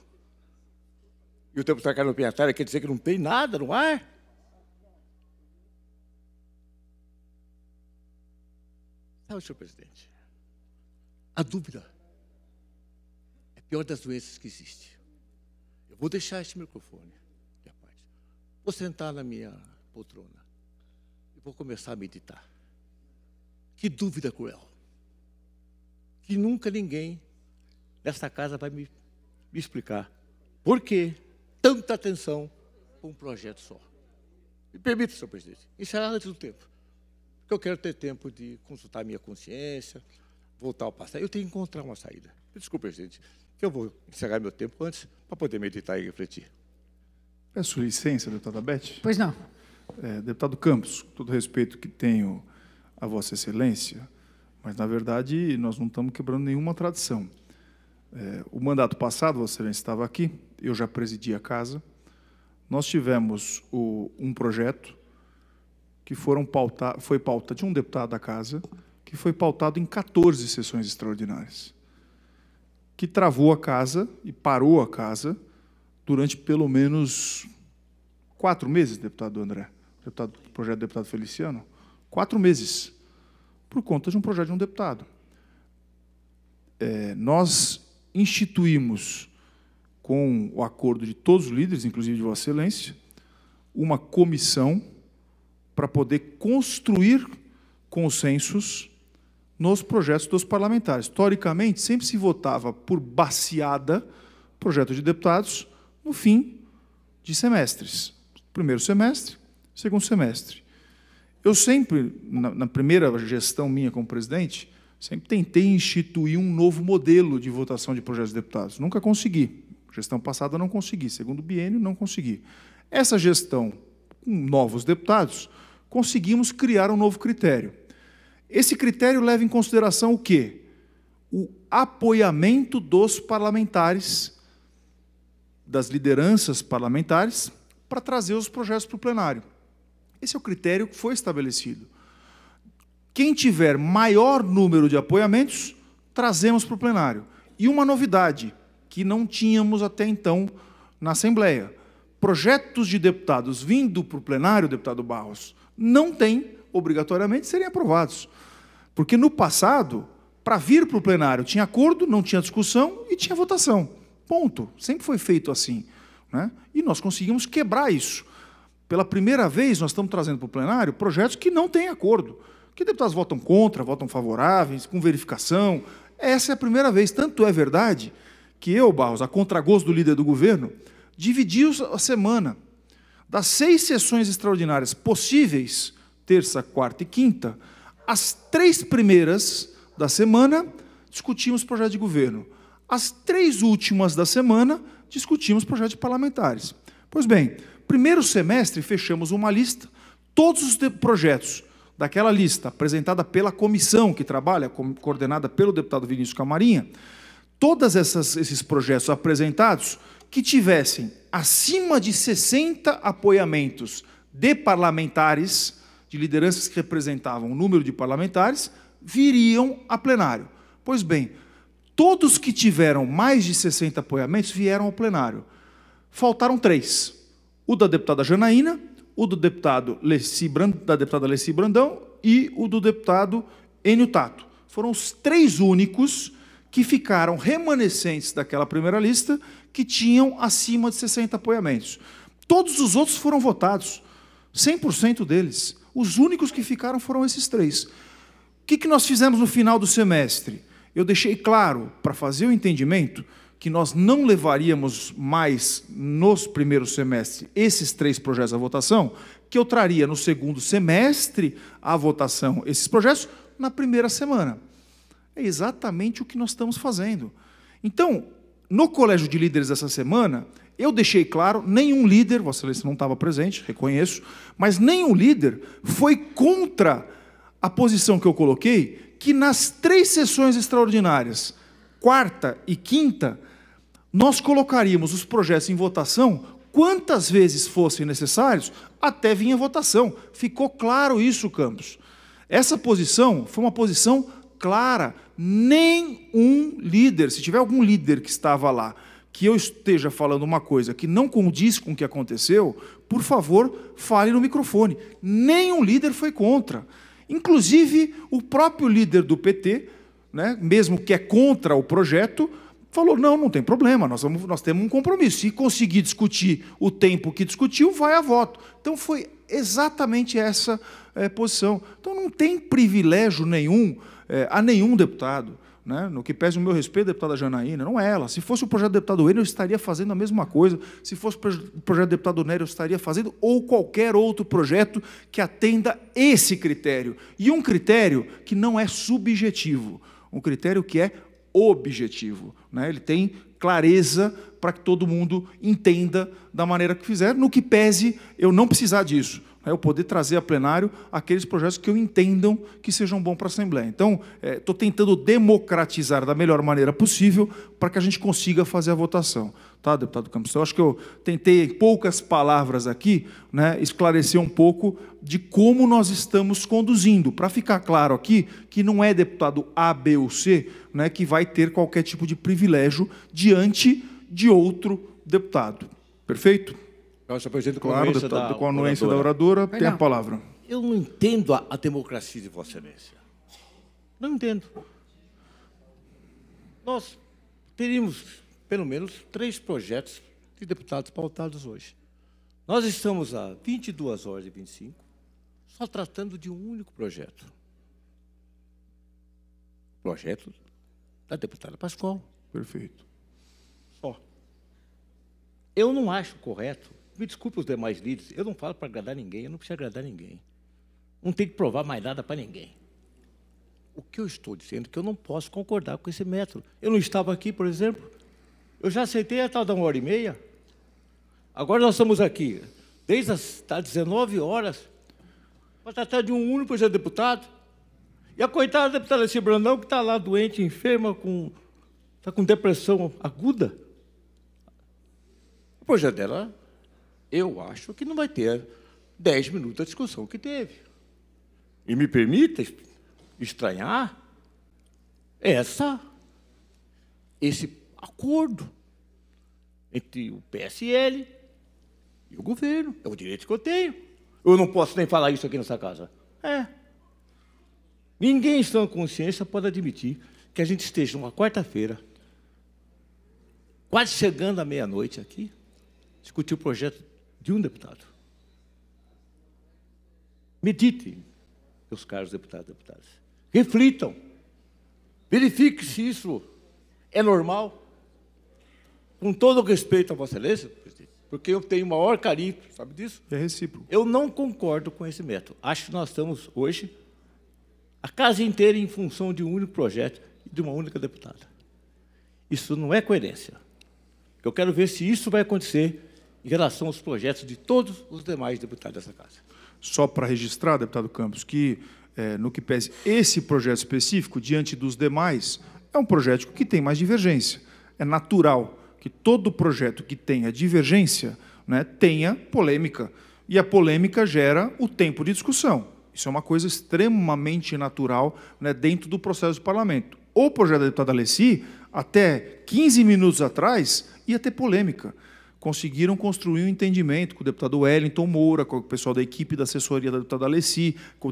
E o tempo está caindo Carlos Pinhatário quer dizer que não tem nada no ar? Sabe, senhor presidente, a dúvida é a pior das doenças que existe. Eu vou deixar este microfone, rapaz. Vou sentar na minha poltrona e vou começar a meditar. Que dúvida cruel. Que nunca ninguém nesta casa vai me, me explicar por que tanta atenção para um projeto só. Me permita, senhor presidente, encerrar antes do tempo eu quero ter tempo de consultar minha consciência, voltar ao passado. Eu tenho que encontrar uma saída. Desculpa, gente, que eu vou encerrar meu tempo antes para poder meditar e refletir. Peço é licença, deputada Beth. Pois não. É, deputado Campos, com todo respeito que tenho a Vossa Excelência, mas, na verdade, nós não estamos quebrando nenhuma tradição. É, o mandato passado, Vossa Excelência estava aqui, eu já presidi a casa. Nós tivemos o, um projeto que foram pauta, foi pauta de um deputado da Casa, que foi pautado em 14 sessões extraordinárias, que travou a casa e parou a casa durante pelo menos quatro meses, deputado André, deputado, projeto do deputado Feliciano, quatro meses, por conta de um projeto de um deputado. É, nós instituímos, com o acordo de todos os líderes, inclusive de Vossa Excelência, uma comissão para poder construir consensos nos projetos dos parlamentares. Historicamente, sempre se votava por baseada projeto de deputados no fim de semestres. Primeiro semestre, segundo semestre. Eu sempre, na, na primeira gestão minha como presidente, sempre tentei instituir um novo modelo de votação de projetos de deputados. Nunca consegui. Gestão passada não consegui. Segundo biênio, não consegui. Essa gestão com novos deputados, conseguimos criar um novo critério. Esse critério leva em consideração o quê? O apoiamento dos parlamentares, das lideranças parlamentares, para trazer os projetos para o plenário. Esse é o critério que foi estabelecido. Quem tiver maior número de apoiamentos, trazemos para o plenário. E uma novidade que não tínhamos até então na Assembleia projetos de deputados vindo para o plenário, deputado Barros, não têm, obrigatoriamente, serem aprovados. Porque no passado, para vir para o plenário, tinha acordo, não tinha discussão e tinha votação. Ponto. Sempre foi feito assim. Né? E nós conseguimos quebrar isso. Pela primeira vez, nós estamos trazendo para o plenário projetos que não têm acordo, que deputados votam contra, votam favoráveis, com verificação. Essa é a primeira vez. Tanto é verdade que eu, Barros, a contragosto do líder do governo, dividiu a semana. Das seis sessões extraordinárias possíveis, terça, quarta e quinta, as três primeiras da semana discutimos projeto de governo. As três últimas da semana discutimos projetos parlamentares. Pois bem, primeiro semestre fechamos uma lista, todos os projetos daquela lista, apresentada pela comissão que trabalha, coordenada pelo deputado Vinícius Camarinha, todos esses projetos apresentados que tivessem acima de 60 apoiamentos de parlamentares, de lideranças que representavam o número de parlamentares, viriam a plenário. Pois bem, todos que tiveram mais de 60 apoiamentos vieram ao plenário. Faltaram três: o da deputada Janaína, o do deputado Leci Brandão, da deputada Leci Brandão e o do deputado Enio Tato. Foram os três únicos que ficaram remanescentes daquela primeira lista que tinham acima de 60 apoiamentos. Todos os outros foram votados, 100% deles. Os únicos que ficaram foram esses três. O que, nós fizemos no final do semestre? Eu deixei claro, para fazer o entendimento, que nós não levaríamos mais nos primeiros semestres esses três projetos à votação, que eu traria no segundo semestre à votação esses projetos na primeira semana. É exatamente o que nós estamos fazendo. Então, no colégio de líderes essa semana, eu deixei claro, nenhum líder, Vossa Excelência não estava presente, reconheço, mas nenhum líder foi contra a posição que eu coloquei, que nas três sessões extraordinárias, quarta e quinta, nós colocaríamos os projetos em votação quantas vezes fossem necessários até vir a votação. Ficou claro isso, Campos. Essa posição foi uma posição clara, nenhum líder, se tiver algum líder que estava lá, que eu esteja falando uma coisa que não condiz com o que aconteceu, por favor, fale no microfone. Nenhum líder foi contra. Inclusive, o próprio líder do PT, né, mesmo que é contra o projeto, falou: não, não tem problema, nós, vamos, nós temos um compromisso. Se conseguir discutir o tempo que discutiu, vai a voto. Então foi exatamente essa é, posição. Então não tem privilégio nenhum é, a nenhum deputado. Né? No que pese o meu respeito, deputada Janaína, não é ela. Se fosse o projeto do deputado Enio, eu estaria fazendo a mesma coisa. Se fosse o projeto do deputado Nery, eu estaria fazendo, ou qualquer outro projeto que atenda esse critério. E um critério que não é subjetivo, um critério que é objetivo. Né? Ele tem clareza para que todo mundo entenda da maneira que fizer, no que pese eu não precisar disso. Né, eu poder trazer a plenário aqueles projetos que eu entendam que sejam bons para a Assembleia. Então, estou é, tentando democratizar da melhor maneira possível para que a gente consiga fazer a votação. Tá, deputado Campos? Então, eu acho que eu tentei, em poucas palavras aqui, né, esclarecer um pouco de como nós estamos conduzindo, para ficar claro aqui que não é deputado A, B ou C né, que vai ter qualquer tipo de privilégio diante de outro deputado. Perfeito? Então, Chapecoense, claro, deputado, da, com a anuência da oradora, tem a palavra. Eu não entendo a, a democracia de Vossa Excelência. Não entendo. Nós teríamos, pelo menos, três projetos de deputados pautados hoje. Nós estamos há 22 horas e 25 só tratando de um único projeto. Projeto da deputada Pascoal. Perfeito. Só. Eu não acho correto me desculpe os demais líderes, eu não falo para agradar ninguém, eu não preciso agradar ninguém. Não tenho que provar mais nada para ninguém. O que eu estou dizendo é que eu não posso concordar com esse método. Eu não estava aqui, por exemplo. Eu já aceitei a tal da uma hora e meia. Agora nós estamos aqui, desde as tá, 19 horas, para tratar de um único já deputado. E a coitada da deputada Leci Brandão, que está lá doente, enferma, com, está com depressão aguda. O projeto dela eu acho que não vai ter 10 minutos a discussão que teve. E me permita estranhar essa, esse acordo entre o PSL e o governo. É o direito que eu tenho. Eu não posso nem falar isso aqui nessa casa. É. Ninguém em sã consciência pode admitir que a gente esteja numa quarta-feira, quase chegando à meia-noite aqui, discutir o projeto de um deputado. Meditem, meus caros deputados e deputadas. Reflitam. Verifique se isso é normal. Com todo o respeito a Vossa Excelência, porque eu tenho o maior carinho, sabe disso? É recíproco. Eu não concordo com esse método. Acho que nós estamos hoje a casa inteira em função de um único projeto e de uma única deputada. Isso não é coerência. Eu quero ver se isso vai acontecer em relação aos projetos de todos os demais deputados dessa Casa. Só para registrar, deputado Campos, que, é, no que pese esse projeto específico, diante dos demais, é um projeto que tem mais divergência. É natural que todo projeto que tenha divergência né, tenha polêmica. E a polêmica gera o tempo de discussão. Isso é uma coisa extremamente natural né, dentro do processo do parlamento. O projeto da deputada Alessi, até 15 minutos atrás, ia ter polêmica conseguiram construir um entendimento com o deputado Wellington Moura, com o pessoal da equipe da assessoria da deputada Alessi, com,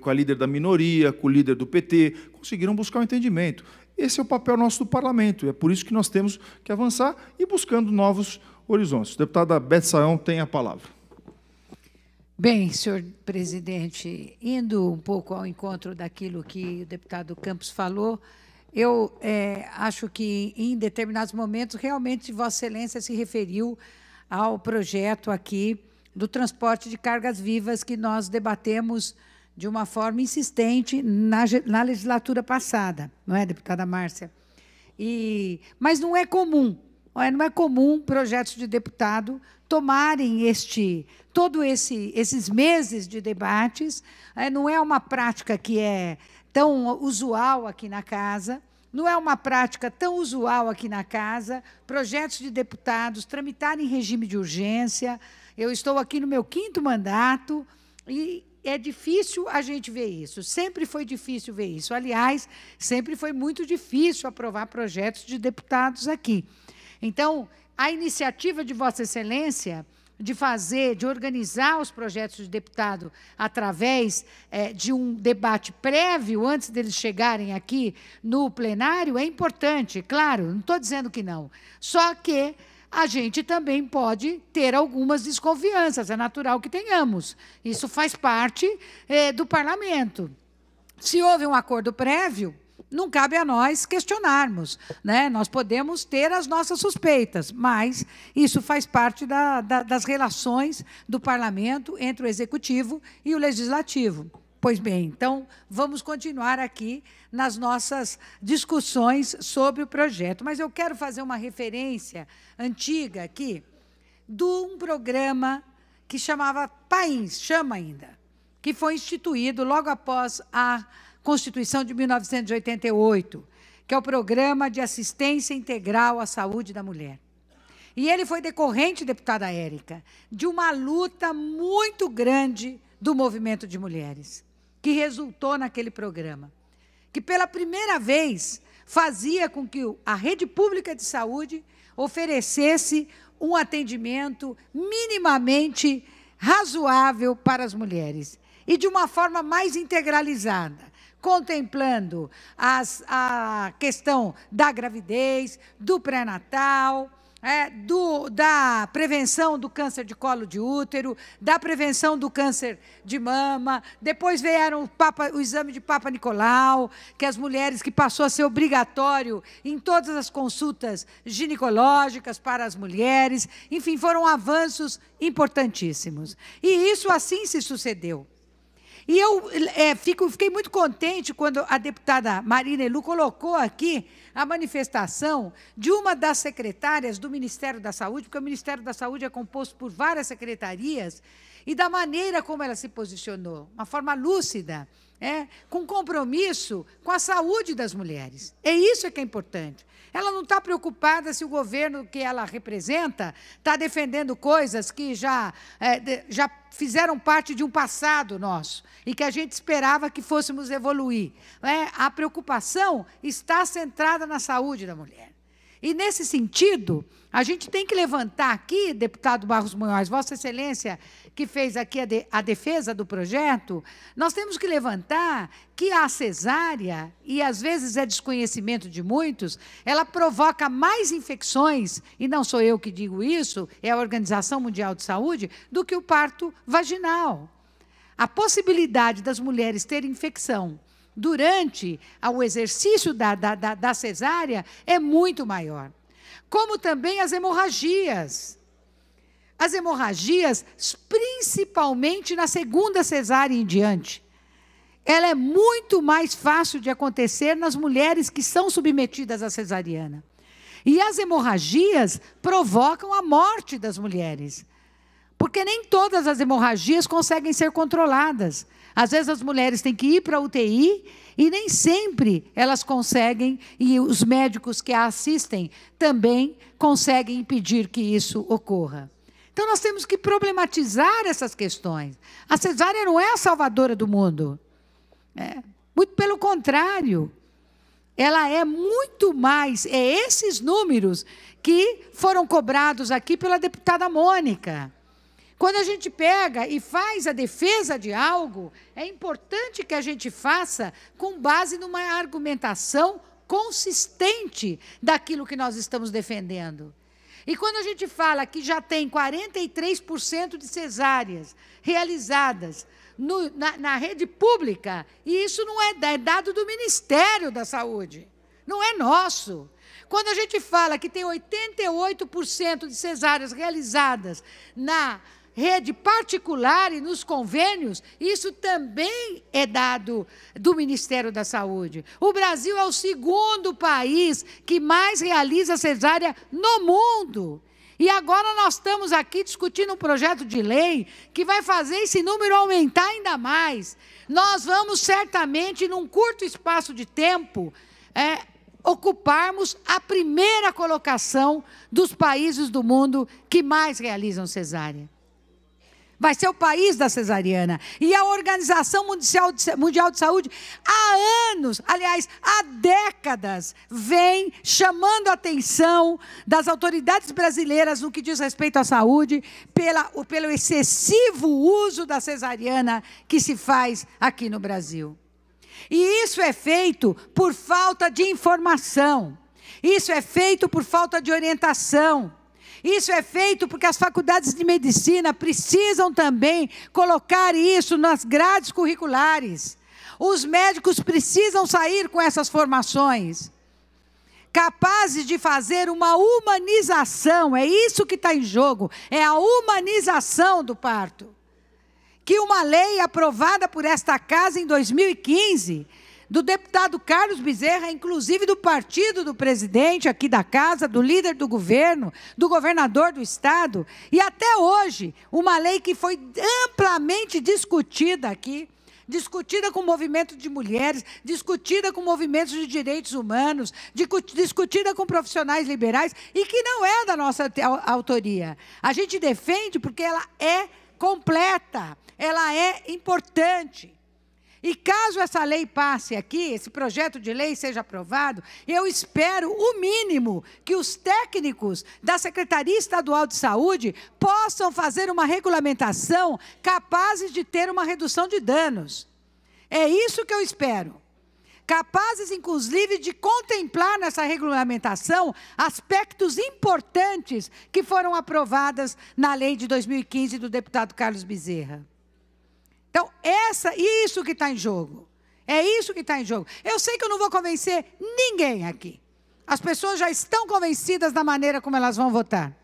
com a líder da minoria, com o líder do PT, conseguiram buscar um entendimento. Esse é o papel nosso do parlamento, é por isso que nós temos que avançar e buscando novos horizontes. Deputada Beth Saão tem a palavra. Bem, senhor presidente, indo um pouco ao encontro daquilo que o deputado Campos falou, eu é, acho que em determinados momentos realmente Vossa Excelência se referiu ao projeto aqui do transporte de cargas vivas que nós debatemos de uma forma insistente na, na legislatura passada, não é, deputada Márcia? E, mas não é comum, não é, é comum projetos de deputado tomarem este todo esse esses meses de debates, é, não é uma prática que é tão usual aqui na casa. Não é uma prática tão usual aqui na casa projetos de deputados tramitarem em regime de urgência. Eu estou aqui no meu quinto mandato e é difícil a gente ver isso. Sempre foi difícil ver isso. Aliás, sempre foi muito difícil aprovar projetos de deputados aqui. Então, a iniciativa de Vossa Excelência de fazer, de organizar os projetos de deputado através é, de um debate prévio, antes deles chegarem aqui no plenário, é importante, claro, não estou dizendo que não. Só que a gente também pode ter algumas desconfianças, é natural que tenhamos. Isso faz parte é, do parlamento. Se houve um acordo prévio, não cabe a nós questionarmos. Né? Nós podemos ter as nossas suspeitas, mas isso faz parte da, da, das relações do parlamento entre o executivo e o legislativo. Pois bem, então vamos continuar aqui nas nossas discussões sobre o projeto. Mas eu quero fazer uma referência antiga aqui de um programa que chamava País, chama ainda, que foi instituído logo após a Constituição de 1988, que é o Programa de Assistência Integral à Saúde da Mulher. E ele foi decorrente, deputada Érica, de uma luta muito grande do movimento de mulheres, que resultou naquele programa, que pela primeira vez fazia com que a rede pública de saúde oferecesse um atendimento minimamente razoável para as mulheres e de uma forma mais integralizada, contemplando as, a questão da gravidez, do pré-natal, é, do, da prevenção do câncer de colo de útero, da prevenção do câncer de mama. Depois vieram o, papa, o exame de Papa Nicolau, que as mulheres que passou a ser obrigatório em todas as consultas ginecológicas para as mulheres. Enfim, foram avanços importantíssimos. E isso assim se sucedeu. E eu é, fico, fiquei muito contente quando a deputada Marina Elu colocou aqui a manifestação de uma das secretárias do Ministério da Saúde, porque o Ministério da Saúde é composto por várias secretarias, e da maneira como ela se posicionou, uma forma lúcida, é, com compromisso com a saúde das mulheres. É isso que é importante. Ela não está preocupada se o governo que ela representa está defendendo coisas que já, é, já fizeram parte de um passado nosso e que a gente esperava que fôssemos evoluir. É, a preocupação está centrada na saúde da mulher. E nesse sentido, a gente tem que levantar aqui, deputado Barros Munhoz, Vossa Excelência que fez aqui a, de, a defesa do projeto, nós temos que levantar que a cesárea, e às vezes é desconhecimento de muitos, ela provoca mais infecções, e não sou eu que digo isso, é a Organização Mundial de Saúde, do que o parto vaginal. A possibilidade das mulheres terem infecção durante o exercício da, da, da, da cesárea é muito maior. Como também as hemorragias as hemorragias, principalmente na segunda cesárea em diante, ela é muito mais fácil de acontecer nas mulheres que são submetidas à cesariana. E as hemorragias provocam a morte das mulheres. Porque nem todas as hemorragias conseguem ser controladas. Às vezes as mulheres têm que ir para a UTI e nem sempre elas conseguem, e os médicos que a assistem também conseguem impedir que isso ocorra. Então nós temos que problematizar essas questões. A cesárea não é a salvadora do mundo. É. Muito pelo contrário. Ela é muito mais, é esses números que foram cobrados aqui pela deputada Mônica. Quando a gente pega e faz a defesa de algo, é importante que a gente faça com base numa argumentação consistente daquilo que nós estamos defendendo. E quando a gente fala que já tem 43% de cesáreas realizadas no, na, na, rede pública, e isso não é, é dado do Ministério da Saúde, não é nosso. Quando a gente fala que tem 88% de cesáreas realizadas na rede particular e nos convênios, isso também é dado do Ministério da Saúde. O Brasil é o segundo país que mais realiza cesárea no mundo. E agora nós estamos aqui discutindo um projeto de lei que vai fazer esse número aumentar ainda mais. Nós vamos certamente, num curto espaço de tempo, é, ocuparmos a primeira colocação dos países do mundo que mais realizam cesárea vai ser o país da cesariana. E a Organização Mundial de Saúde, há anos, aliás, há décadas, vem chamando a atenção das autoridades brasileiras no que diz respeito à saúde, pela, pelo excessivo uso da cesariana que se faz aqui no Brasil. E isso é feito por falta de informação. Isso é feito por falta de orientação. Isso é feito porque as faculdades de medicina precisam também colocar isso nas grades curriculares. Os médicos precisam sair com essas formações capazes de fazer uma humanização. É isso que está em jogo. É a humanização do parto. Que uma lei aprovada por esta casa em 2015 do deputado Carlos Bezerra, inclusive do partido do presidente aqui da casa, do líder do governo, do governador do estado, e até hoje, uma lei que foi amplamente discutida aqui, discutida com o movimento de mulheres, discutida com movimentos de direitos humanos, discutida com profissionais liberais e que não é da nossa autoria. A gente defende porque ela é completa, ela é importante. E caso essa lei passe aqui, esse projeto de lei seja aprovado, eu espero o mínimo que os técnicos da Secretaria Estadual de Saúde possam fazer uma regulamentação capazes de ter uma redução de danos. É isso que eu espero. Capazes, inclusive, de contemplar nessa regulamentação aspectos importantes que foram aprovadas na lei de 2015 do deputado Carlos Bezerra. Então, essa, isso que está em jogo. É isso que está em jogo. Eu sei que eu não vou convencer ninguém aqui. As pessoas já estão convencidas da maneira como elas vão votar.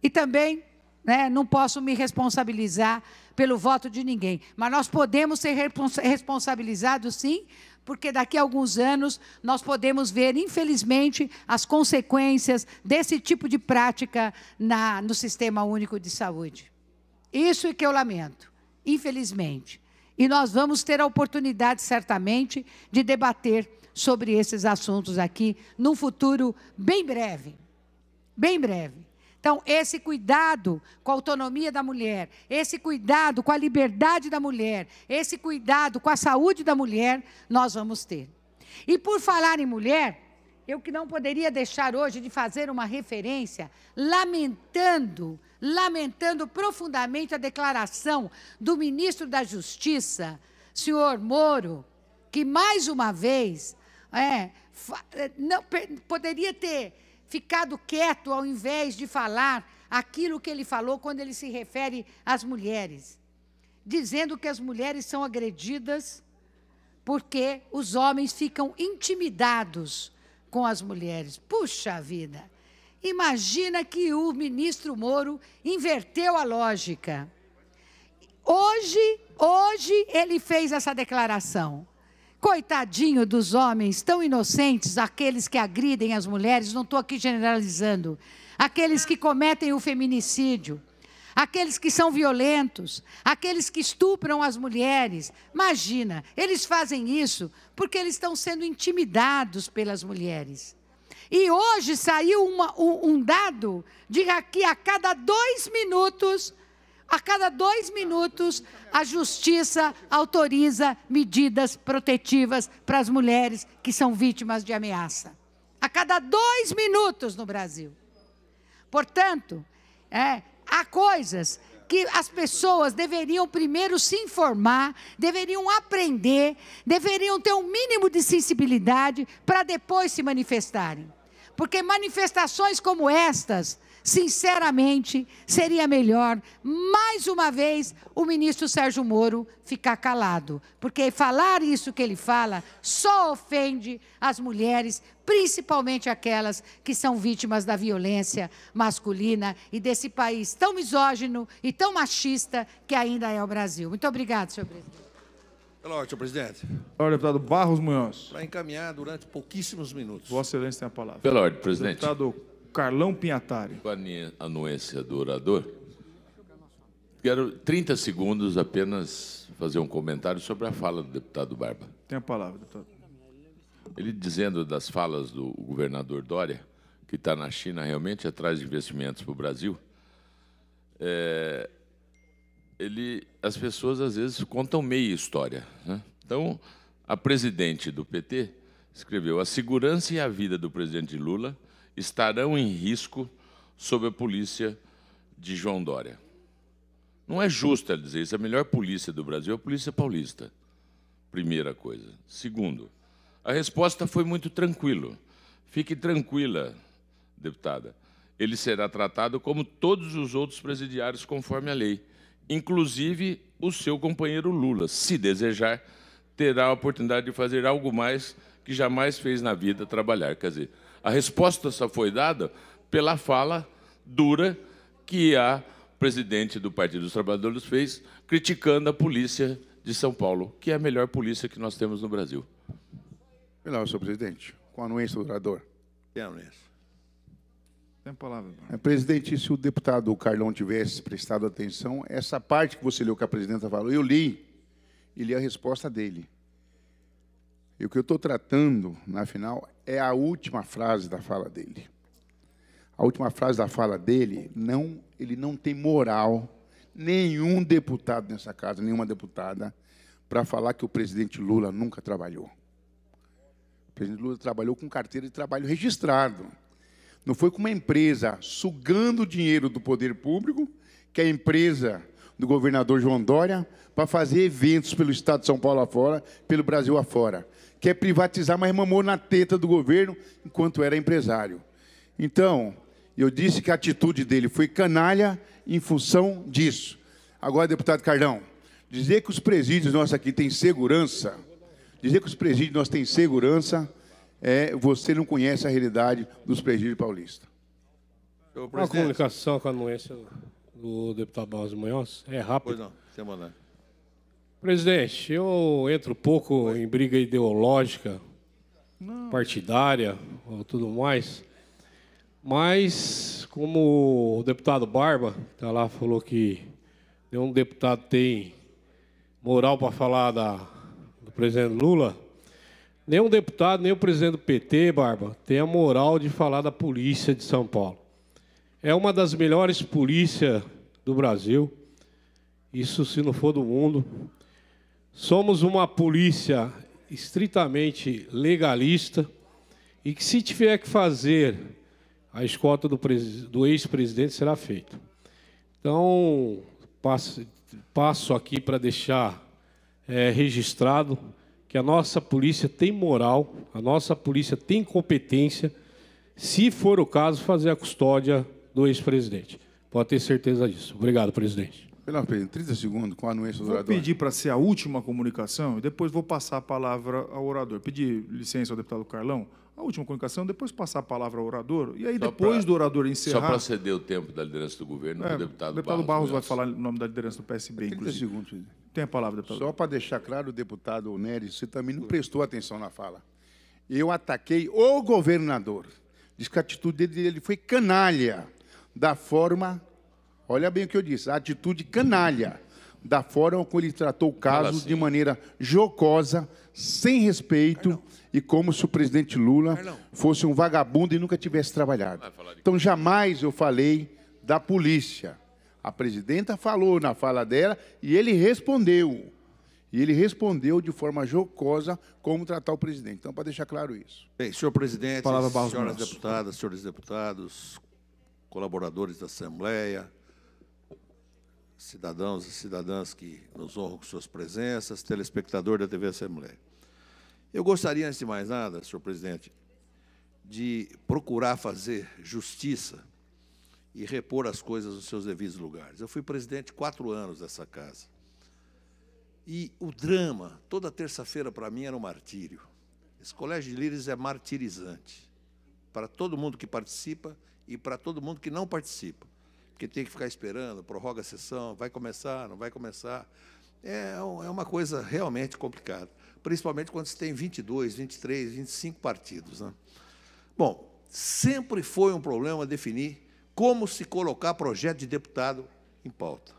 E também né, não posso me responsabilizar pelo voto de ninguém. Mas nós podemos ser responsabilizados, sim, porque daqui a alguns anos nós podemos ver, infelizmente, as consequências desse tipo de prática na, no Sistema Único de Saúde. Isso é que eu lamento infelizmente. E nós vamos ter a oportunidade, certamente, de debater sobre esses assuntos aqui num futuro bem breve. Bem breve. Então, esse cuidado com a autonomia da mulher, esse cuidado com a liberdade da mulher, esse cuidado com a saúde da mulher, nós vamos ter. E por falar em mulher, eu que não poderia deixar hoje de fazer uma referência, lamentando lamentando profundamente a declaração do ministro da Justiça, senhor Moro, que mais uma vez é, é não, poderia ter ficado quieto ao invés de falar aquilo que ele falou quando ele se refere às mulheres, dizendo que as mulheres são agredidas porque os homens ficam intimidados com as mulheres. Puxa vida! Imagina que o ministro Moro inverteu a lógica. Hoje, hoje ele fez essa declaração. Coitadinho dos homens tão inocentes, aqueles que agridem as mulheres, não estou aqui generalizando, aqueles que cometem o feminicídio, aqueles que são violentos, aqueles que estupram as mulheres. Imagina, eles fazem isso porque eles estão sendo intimidados pelas mulheres. E hoje saiu uma, um, um dado de que a cada dois minutos, a cada dois minutos, a justiça autoriza medidas protetivas para as mulheres que são vítimas de ameaça. A cada dois minutos no Brasil. Portanto, é, há coisas que as pessoas deveriam primeiro se informar, deveriam aprender, deveriam ter um mínimo de sensibilidade para depois se manifestarem. Porque manifestações como estas, sinceramente, seria melhor, mais uma vez, o ministro Sérgio Moro ficar calado. Porque falar isso que ele fala só ofende as mulheres, principalmente aquelas que são vítimas da violência masculina e desse país tão misógino e tão machista que ainda é o Brasil. Muito obrigada, senhor presidente. Pela ordem, senhor presidente. Pela ordem, deputado Barros Munhoz. Para encaminhar durante pouquíssimos minutos. Vossa Excelência tem a palavra. Pela ordem, presidente. Deputado Carlão Pinhatari. Com a anuência do orador, quero 30 segundos apenas fazer um comentário sobre a fala do deputado Barba. Tem a palavra, deputado. Ele dizendo das falas do governador Dória, que está na China realmente atrás de investimentos para o Brasil, é, ele, as pessoas às vezes contam meia história. Né? Então, a presidente do PT escreveu: a segurança e a vida do presidente Lula estarão em risco sob a polícia de João Dória. Não é justo ela dizer isso. A melhor polícia do Brasil é a polícia paulista. Primeira coisa. Segundo, a resposta foi muito tranquilo. Fique tranquila, deputada. Ele será tratado como todos os outros presidiários conforme a lei inclusive o seu companheiro Lula. Se desejar, terá a oportunidade de fazer algo mais que jamais fez na vida, trabalhar. Quer dizer, a resposta só foi dada pela fala dura que a presidente do Partido dos Trabalhadores fez, criticando a polícia de São Paulo, que é a melhor polícia que nós temos no Brasil. Melhor, senhor presidente. Com a anuência do orador. Tem é anuência. Tem a palavra. É, presidente, se o deputado Carlão tivesse prestado atenção, essa parte que você leu que a presidenta falou, eu li e li a resposta dele. E o que eu estou tratando, na final, é a última frase da fala dele. A última frase da fala dele, não, ele não tem moral, nenhum deputado nessa casa, nenhuma deputada, para falar que o presidente Lula nunca trabalhou. O presidente Lula trabalhou com carteira de trabalho registrado. Não foi com uma empresa sugando dinheiro do poder público, que é a empresa do governador João Dória, para fazer eventos pelo estado de São Paulo afora, pelo Brasil afora. Quer privatizar, mas mamou na teta do governo enquanto era empresário. Então, eu disse que a atitude dele foi canalha em função disso. Agora, deputado Cardão, dizer que os presídios nossos aqui têm segurança, dizer que os presídios nós têm segurança é, você não conhece a realidade dos presídios paulistas. Uma comunicação com a anuência do deputado Barros Munhoz é rápida. Pois não, sem mandar. Presidente, eu entro pouco em briga ideológica, não. partidária ou tudo mais, mas como o deputado Barba está lá falou que nenhum deputado tem moral para falar da, do presidente Lula, Nenhum deputado, nem o presidente do PT, Barba, tem a moral de falar da polícia de São Paulo. É uma das melhores polícias do Brasil, isso se não for do mundo. Somos uma polícia estritamente legalista e que, se tiver que fazer a escolta do, do ex-presidente, será feita. Então, passo, passo aqui para deixar é, registrado que a nossa polícia tem moral, a nossa polícia tem competência, se for o caso, fazer a custódia do ex-presidente. Pode ter certeza disso. Obrigado, presidente. Pela Pedro, 30 segundos com a anuência do vou orador. Vou pedir para ser a última comunicação e depois vou passar a palavra ao orador. Pedir licença ao deputado Carlão. A última comunicação, depois passar a palavra ao orador. E aí, só depois pra, do orador encerrar. Só para ceder o tempo da liderança do governo, é, o deputado, Barros. O deputado Barros né? vai falar no nome da liderança do PSB, é 30 inclusive. segundos, presidente. Tem a palavra, deputado. Só para deixar claro, deputado Nery, você também não prestou atenção na fala. Eu ataquei o governador. Diz que a atitude dele, foi canalha, da forma, olha bem o que eu disse, a atitude canalha, da forma como ele tratou o caso assim. de maneira jocosa, sem respeito, e como se o presidente Lula fosse um vagabundo e nunca tivesse trabalhado. Então, jamais eu falei da polícia. A presidenta falou na fala dela e ele respondeu. E ele respondeu de forma jocosa como tratar o presidente. Então, para deixar claro isso. Bem, senhor presidente, Palavra senhoras Barros. deputadas, senhores deputados, colaboradores da Assembleia, cidadãos e cidadãs que nos honram com suas presenças, telespectador da TV Assembleia. Eu gostaria, antes de mais nada, senhor presidente, de procurar fazer justiça e repor as coisas nos seus devidos lugares. Eu fui presidente quatro anos dessa casa. E o drama, toda terça-feira para mim era um martírio. Esse colégio de líderes é martirizante para todo mundo que participa e para todo mundo que não participa, porque tem que ficar esperando, prorroga a sessão, vai começar, não vai começar. É, é uma coisa realmente complicada, principalmente quando se tem 22, 23, 25 partidos. Né? Bom, sempre foi um problema definir como se colocar projeto de deputado em pauta.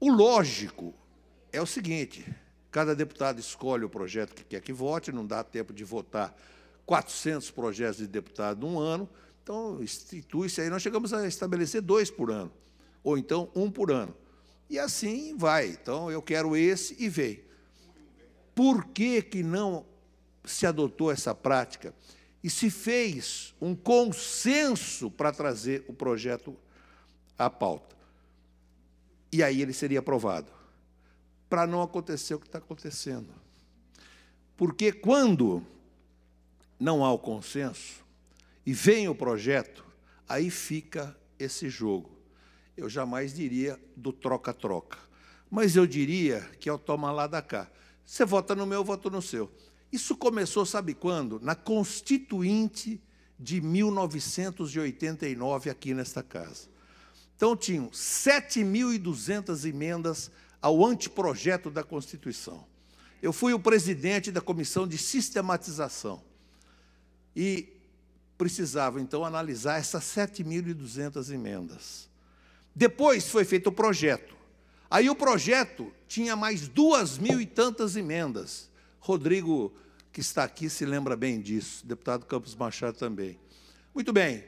O lógico é o seguinte: cada deputado escolhe o projeto que quer que vote, não dá tempo de votar 400 projetos de deputado num ano, então institui-se aí. Nós chegamos a estabelecer dois por ano, ou então um por ano. E assim vai. Então eu quero esse e veio. Por que, que não se adotou essa prática? e se fez um consenso para trazer o projeto à pauta. E aí ele seria aprovado. Para não acontecer o que está acontecendo. Porque quando não há o consenso e vem o projeto, aí fica esse jogo. Eu jamais diria do troca-troca. Mas eu diria que é o toma lá da cá. Você vota no meu, eu voto no seu. Isso começou, sabe quando? Na Constituinte de 1989, aqui nesta casa. Então, tinham 7.200 emendas ao anteprojeto da Constituição. Eu fui o presidente da comissão de sistematização e precisava, então, analisar essas 7.200 emendas. Depois foi feito o projeto. Aí o projeto tinha mais duas mil e tantas emendas. Rodrigo, que está aqui, se lembra bem disso, deputado Campos Machado também. Muito bem.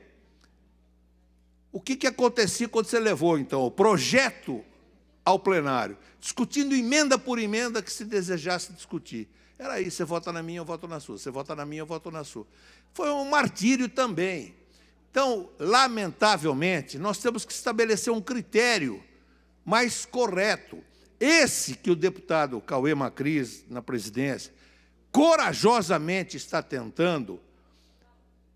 O que, que acontecia quando você levou, então, o projeto ao plenário, discutindo emenda por emenda que se desejasse discutir? Era isso, você vota na minha, eu voto na sua, você vota na minha, eu voto na sua. Foi um martírio também. Então, lamentavelmente, nós temos que estabelecer um critério mais correto. Esse que o deputado Cauê Macris, na presidência, corajosamente está tentando,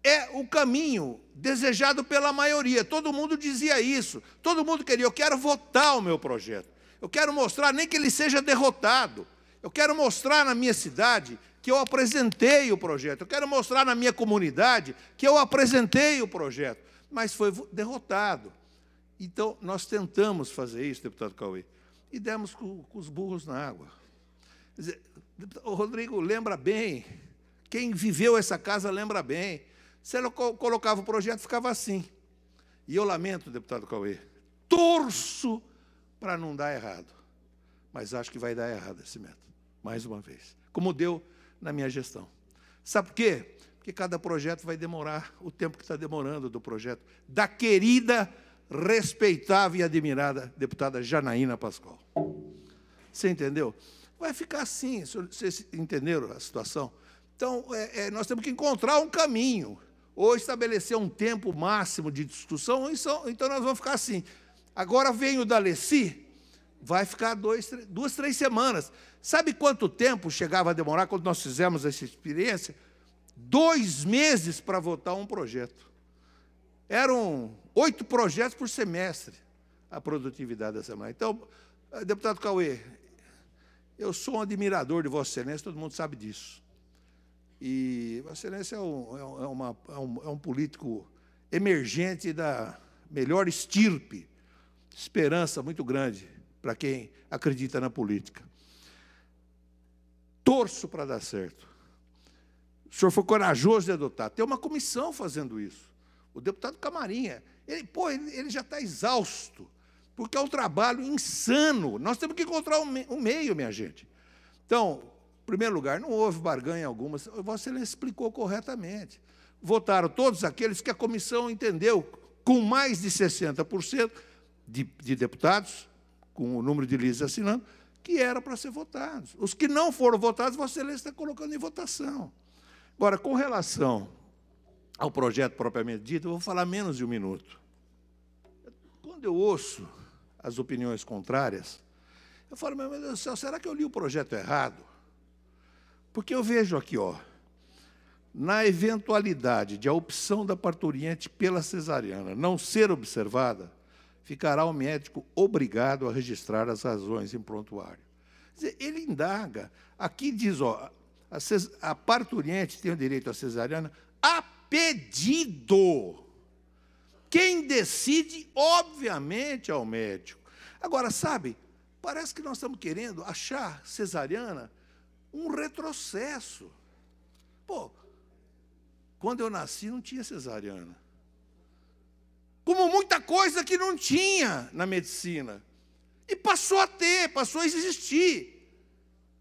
é o caminho desejado pela maioria. Todo mundo dizia isso. Todo mundo queria, eu quero votar o meu projeto. Eu quero mostrar, nem que ele seja derrotado. Eu quero mostrar na minha cidade que eu apresentei o projeto. Eu quero mostrar na minha comunidade que eu apresentei o projeto. Mas foi derrotado. Então, nós tentamos fazer isso, deputado Cauê e demos com, com os burros na água. Dizer, o Rodrigo lembra bem, quem viveu essa casa lembra bem. Se ela colocava o projeto, ficava assim. E eu lamento, deputado Cauê, torço para não dar errado. Mas acho que vai dar errado esse método, mais uma vez. Como deu na minha gestão. Sabe por quê? Porque cada projeto vai demorar o tempo que está demorando do projeto da querida respeitável e admirada deputada Janaína Pascoal. Você entendeu? Vai ficar assim, vocês entenderam a situação? Então, é, é, nós temos que encontrar um caminho, ou estabelecer um tempo máximo de discussão, então nós vamos ficar assim. Agora vem o da vai ficar dois, três, duas, três semanas. Sabe quanto tempo chegava a demorar quando nós fizemos essa experiência? Dois meses para votar um projeto. Eram oito projetos por semestre a produtividade dessa semana. Então, eh, deputado Cauê, eu sou um admirador de Vossa Excelência, todo mundo sabe disso. E Vossa Excelência é um, é, é uma, é, um, é um, político emergente da melhor estirpe, esperança muito grande para quem acredita na política. Torço para dar certo. O senhor foi corajoso de adotar. Tem uma comissão fazendo isso o deputado Camarinha, ele, pô, ele, ele já está exausto, porque é um trabalho insano. Nós temos que encontrar um, um meio, minha gente. Então, em primeiro lugar, não houve barganha alguma. Você explicou corretamente. Votaram todos aqueles que a comissão entendeu, com mais de 60% de, de deputados, com o número de listas assinando, que era para ser votados. Os que não foram votados, você está colocando em votação. Agora, com relação ao projeto propriamente dito, eu vou falar menos de um minuto. Quando eu ouço as opiniões contrárias, eu falo, meu Deus do céu, será que eu li o projeto errado? Porque eu vejo aqui, ó, na eventualidade de a opção da parturiente pela cesariana não ser observada, ficará o médico obrigado a registrar as razões em prontuário. Dizer, ele indaga. Aqui diz, ó, a, a parturiente tem o direito à cesariana a pedido. Quem decide, obviamente, é o médico. Agora, sabe, parece que nós estamos querendo achar cesariana um retrocesso. Pô, quando eu nasci não tinha cesariana. Como muita coisa que não tinha na medicina. E passou a ter, passou a existir.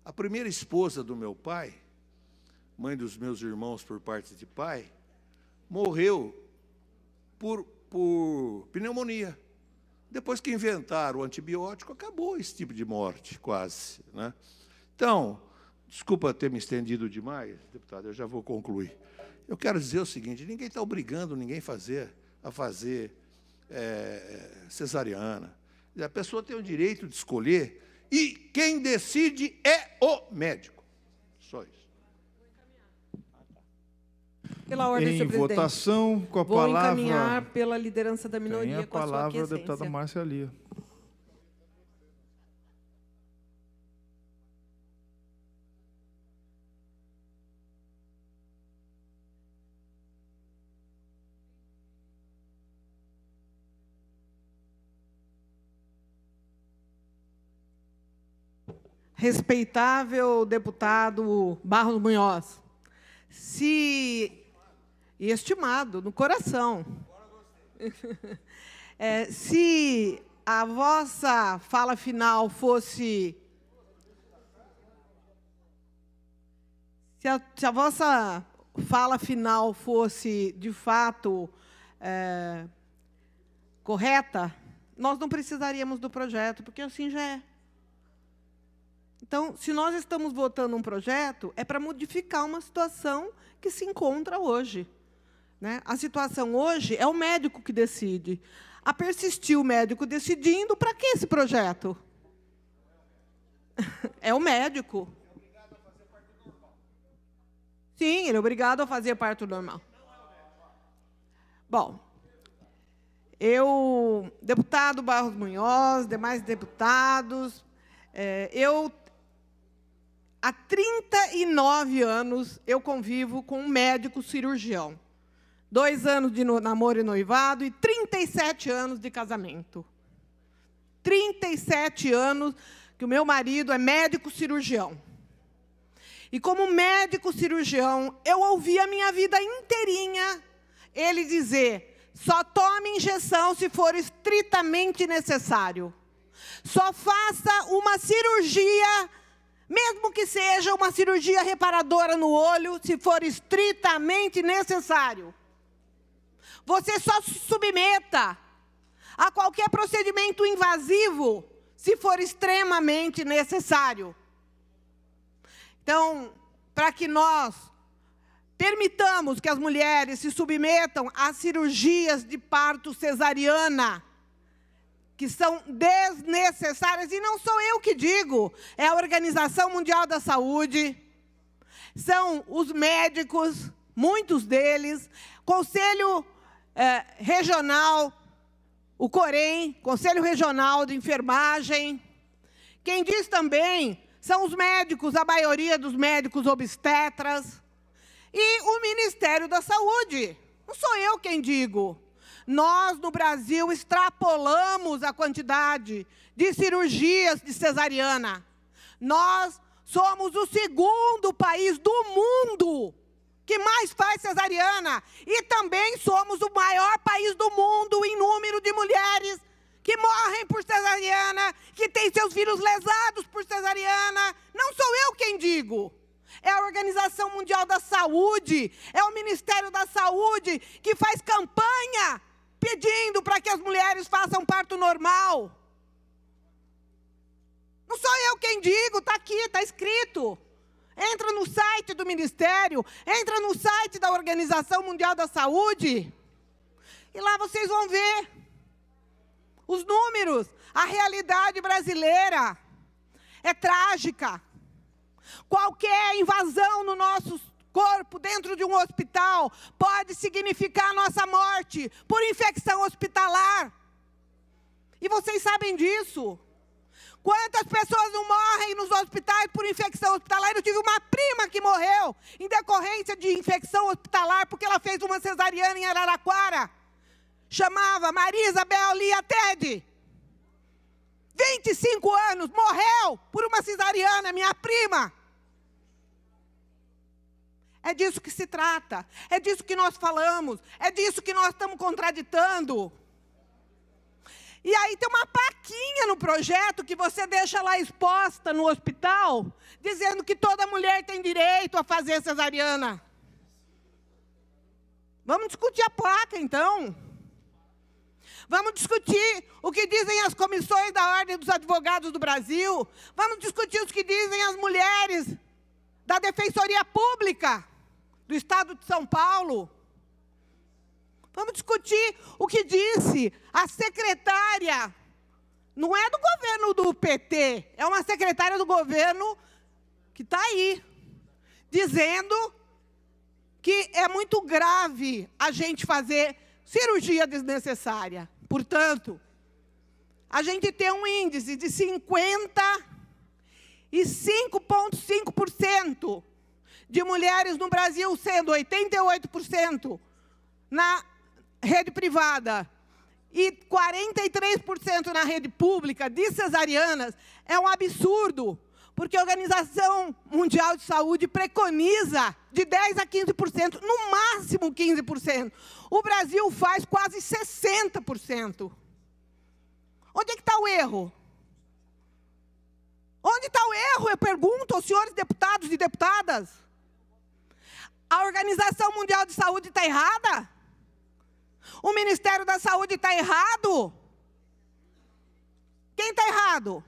A primeira esposa do meu pai, mãe dos meus irmãos por parte de pai, morreu por, por pneumonia. Depois que inventaram o antibiótico, acabou esse tipo de morte, quase. Né? Então, desculpa ter me estendido demais, deputado, eu já vou concluir. Eu quero dizer o seguinte: ninguém está obrigando ninguém fazer, a fazer é, cesariana. A pessoa tem o direito de escolher e quem decide é o médico. Só isso. Pela ordem, em senhor presidente. votação, com a Vou palavra... Vou encaminhar pela liderança da minoria, com a sua palavra a deputada Márcia Lia. respeitável deputado Barros Munhoz, se e estimado no coração. É, se a vossa fala final fosse. Se a, se a vossa fala final fosse de fato é, correta, nós não precisaríamos do projeto, porque assim já é. Então, se nós estamos votando um projeto, é para modificar uma situação que se encontra hoje. Né? A situação hoje é o médico que decide. A persistir o médico decidindo, para que esse projeto? É o médico. Sim, ele é obrigado a fazer parto normal. Bom, eu, deputado Barros Munhoz, demais deputados, é, eu há 39 anos eu convivo com um médico cirurgião dois anos de namoro e noivado e 37 anos de casamento. 37 anos que o meu marido é médico cirurgião. E como médico cirurgião, eu ouvi a minha vida inteirinha ele dizer: só tome injeção se for estritamente necessário. Só faça uma cirurgia, mesmo que seja uma cirurgia reparadora no olho, se for estritamente necessário. Você só se submeta a qualquer procedimento invasivo, se for extremamente necessário. Então, para que nós permitamos que as mulheres se submetam a cirurgias de parto cesariana, que são desnecessárias, e não sou eu que digo, é a Organização Mundial da Saúde, são os médicos, muitos deles, Conselho é, regional, o Corém, Conselho Regional de Enfermagem. Quem diz também são os médicos, a maioria dos médicos obstetras. E o Ministério da Saúde. Não sou eu quem digo. Nós, no Brasil, extrapolamos a quantidade de cirurgias de cesariana. Nós somos o segundo país do mundo que mais faz cesariana. E também somos o maior país do mundo em número de mulheres que morrem por cesariana, que têm seus filhos lesados por cesariana. Não sou eu quem digo. É a Organização Mundial da Saúde, é o Ministério da Saúde que faz campanha pedindo para que as mulheres façam parto normal. Não sou eu quem digo, está aqui, está escrito. Entra no site do ministério, entra no site da Organização Mundial da Saúde. E lá vocês vão ver os números, a realidade brasileira é trágica. Qualquer invasão no nosso corpo dentro de um hospital pode significar a nossa morte por infecção hospitalar. E vocês sabem disso. Quantas pessoas não morrem nos hospitais por infecção hospitalar? Eu tive uma prima que morreu em decorrência de infecção hospitalar porque ela fez uma cesariana em Araraquara. Chamava Isabel Lia Ted. 25 anos, morreu por uma cesariana, minha prima. É disso que se trata, é disso que nós falamos, é disso que nós estamos contraditando. E aí tem uma plaquinha no projeto que você deixa lá exposta no hospital, dizendo que toda mulher tem direito a fazer cesariana. Vamos discutir a placa, então. Vamos discutir o que dizem as comissões da Ordem dos Advogados do Brasil. Vamos discutir o que dizem as mulheres da Defensoria Pública do Estado de São Paulo. Vamos discutir o que disse a secretária. Não é do governo do PT, é uma secretária do governo que está aí, dizendo que é muito grave a gente fazer cirurgia desnecessária. Portanto, a gente tem um índice de 55,5% de mulheres no Brasil, sendo 88% na rede privada e 43% na rede pública de cesarianas é um absurdo, porque a Organização Mundial de Saúde preconiza de 10% a 15%, no máximo 15%. O Brasil faz quase 60%. Onde é que está o erro? Onde está o erro? Eu pergunto aos senhores deputados e deputadas. A Organização Mundial de Saúde está errada? O Ministério da Saúde está errado? Quem está errado?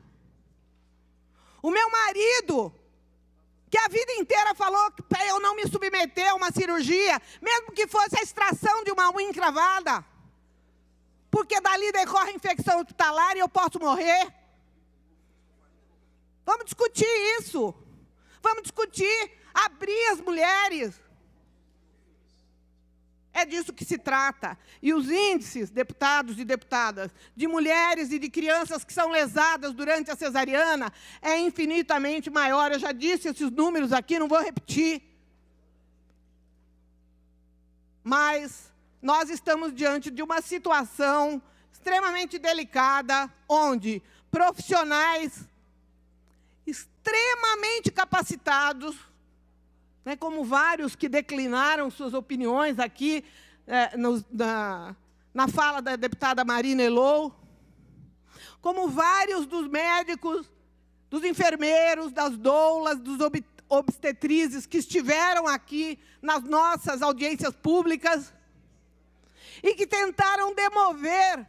O meu marido, que a vida inteira falou para eu não me submeter a uma cirurgia, mesmo que fosse a extração de uma unha encravada, porque dali decorre infecção hospitalar e eu posso morrer. Vamos discutir isso. Vamos discutir, abrir as mulheres, é disso que se trata. E os índices, deputados e deputadas, de mulheres e de crianças que são lesadas durante a cesariana é infinitamente maior. Eu já disse esses números aqui, não vou repetir. Mas nós estamos diante de uma situação extremamente delicada, onde profissionais extremamente capacitados né, como vários que declinaram suas opiniões aqui é, no, na, na fala da deputada Marina Elou. Como vários dos médicos, dos enfermeiros, das doulas, dos ob obstetrizes que estiveram aqui nas nossas audiências públicas e que tentaram demover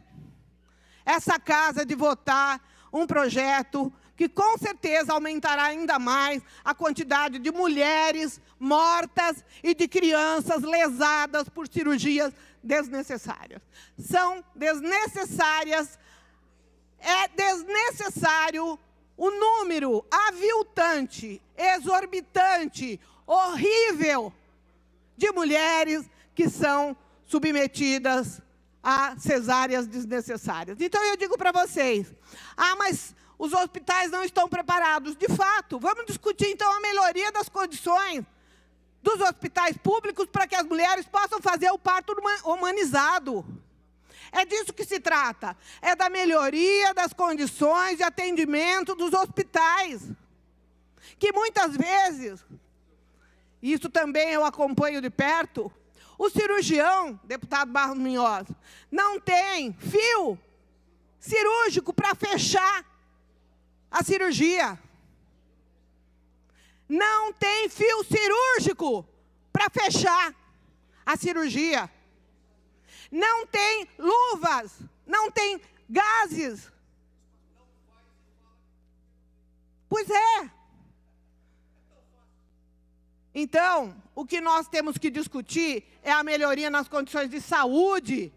essa casa de votar um projeto que com certeza aumentará ainda mais a quantidade de mulheres mortas e de crianças lesadas por cirurgias desnecessárias. São desnecessárias, é desnecessário o número aviltante, exorbitante, horrível de mulheres que são submetidas a cesáreas desnecessárias. Então eu digo para vocês: ah, mas os hospitais não estão preparados. De fato, vamos discutir então a melhoria das condições dos hospitais públicos para que as mulheres possam fazer o parto humanizado. É disso que se trata. É da melhoria das condições de atendimento dos hospitais. Que muitas vezes, isso também eu acompanho de perto, o cirurgião, deputado Barros Minhoz, não tem fio cirúrgico para fechar a cirurgia. Não tem fio cirúrgico para fechar a cirurgia. Não tem luvas, não tem gases. Pois é. Então, o que nós temos que discutir é a melhoria nas condições de saúde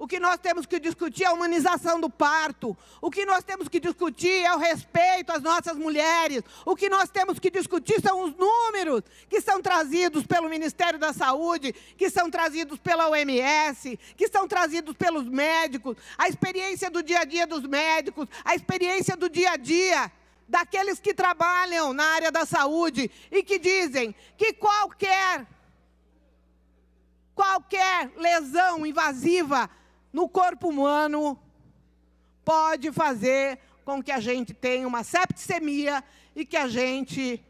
o que nós temos que discutir é a humanização do parto. O que nós temos que discutir é o respeito às nossas mulheres. O que nós temos que discutir são os números que são trazidos pelo Ministério da Saúde, que são trazidos pela OMS, que são trazidos pelos médicos, a experiência do dia a dia dos médicos, a experiência do dia a dia daqueles que trabalham na área da saúde e que dizem que qualquer qualquer lesão invasiva no corpo humano pode fazer com que a gente tenha uma septicemia e que a gente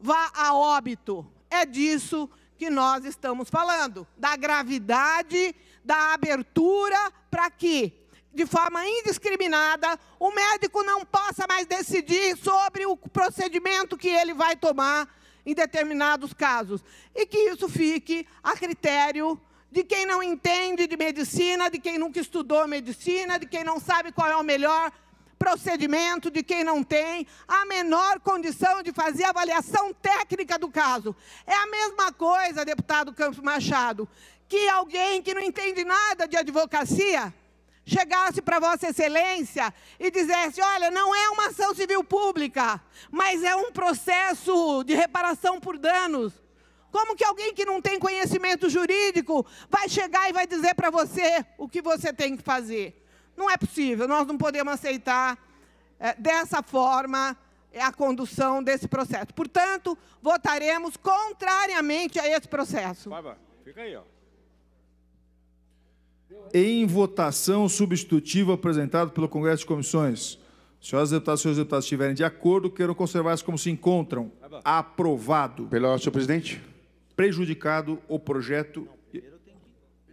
vá a óbito. É disso que nós estamos falando, da gravidade, da abertura para que de forma indiscriminada, o médico não possa mais decidir sobre o procedimento que ele vai tomar em determinados casos. E que isso fique a critério de quem não entende de medicina, de quem nunca estudou medicina, de quem não sabe qual é o melhor procedimento, de quem não tem a menor condição de fazer avaliação técnica do caso. É a mesma coisa, deputado Campos Machado, que alguém que não entende nada de advocacia chegasse para Vossa Excelência e dissesse: olha, não é uma ação civil pública, mas é um processo de reparação por danos. Como que alguém que não tem conhecimento jurídico vai chegar e vai dizer para você o que você tem que fazer? Não é possível, nós não podemos aceitar é, dessa forma eh, a condução desse processo. Portanto, votaremos contrariamente a esse processo. Baba, fica aí, ó. Em votação substitutiva apresentado pelo Congresso de Comissões. Senhoras deputadas e senhores deputados estiverem de acordo, queiram conservar-se como se encontram. Aprovado. Pela senhor presidente prejudicado o projeto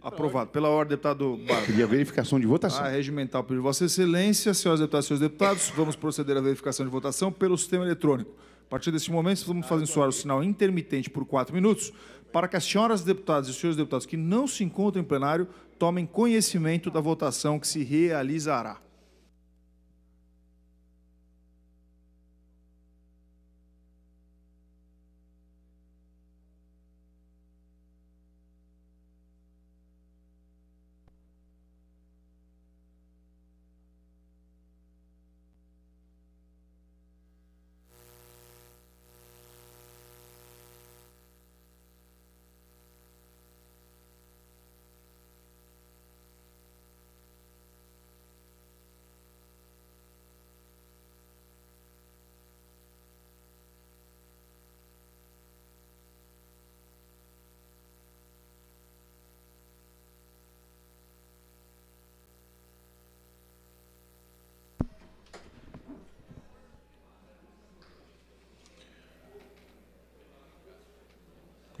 Aprovado. Pela ordem, deputado Barba. Pedir a verificação de votação. A regimental pediu Vossa Excelência, senhoras deputadas e senhores deputados, vamos proceder à verificação de votação pelo sistema eletrônico. A partir deste momento, vamos fazer soar o sinal intermitente por quatro minutos para que as senhoras deputadas e senhores deputados que não se encontram em plenário tomem conhecimento da votação que se realizará.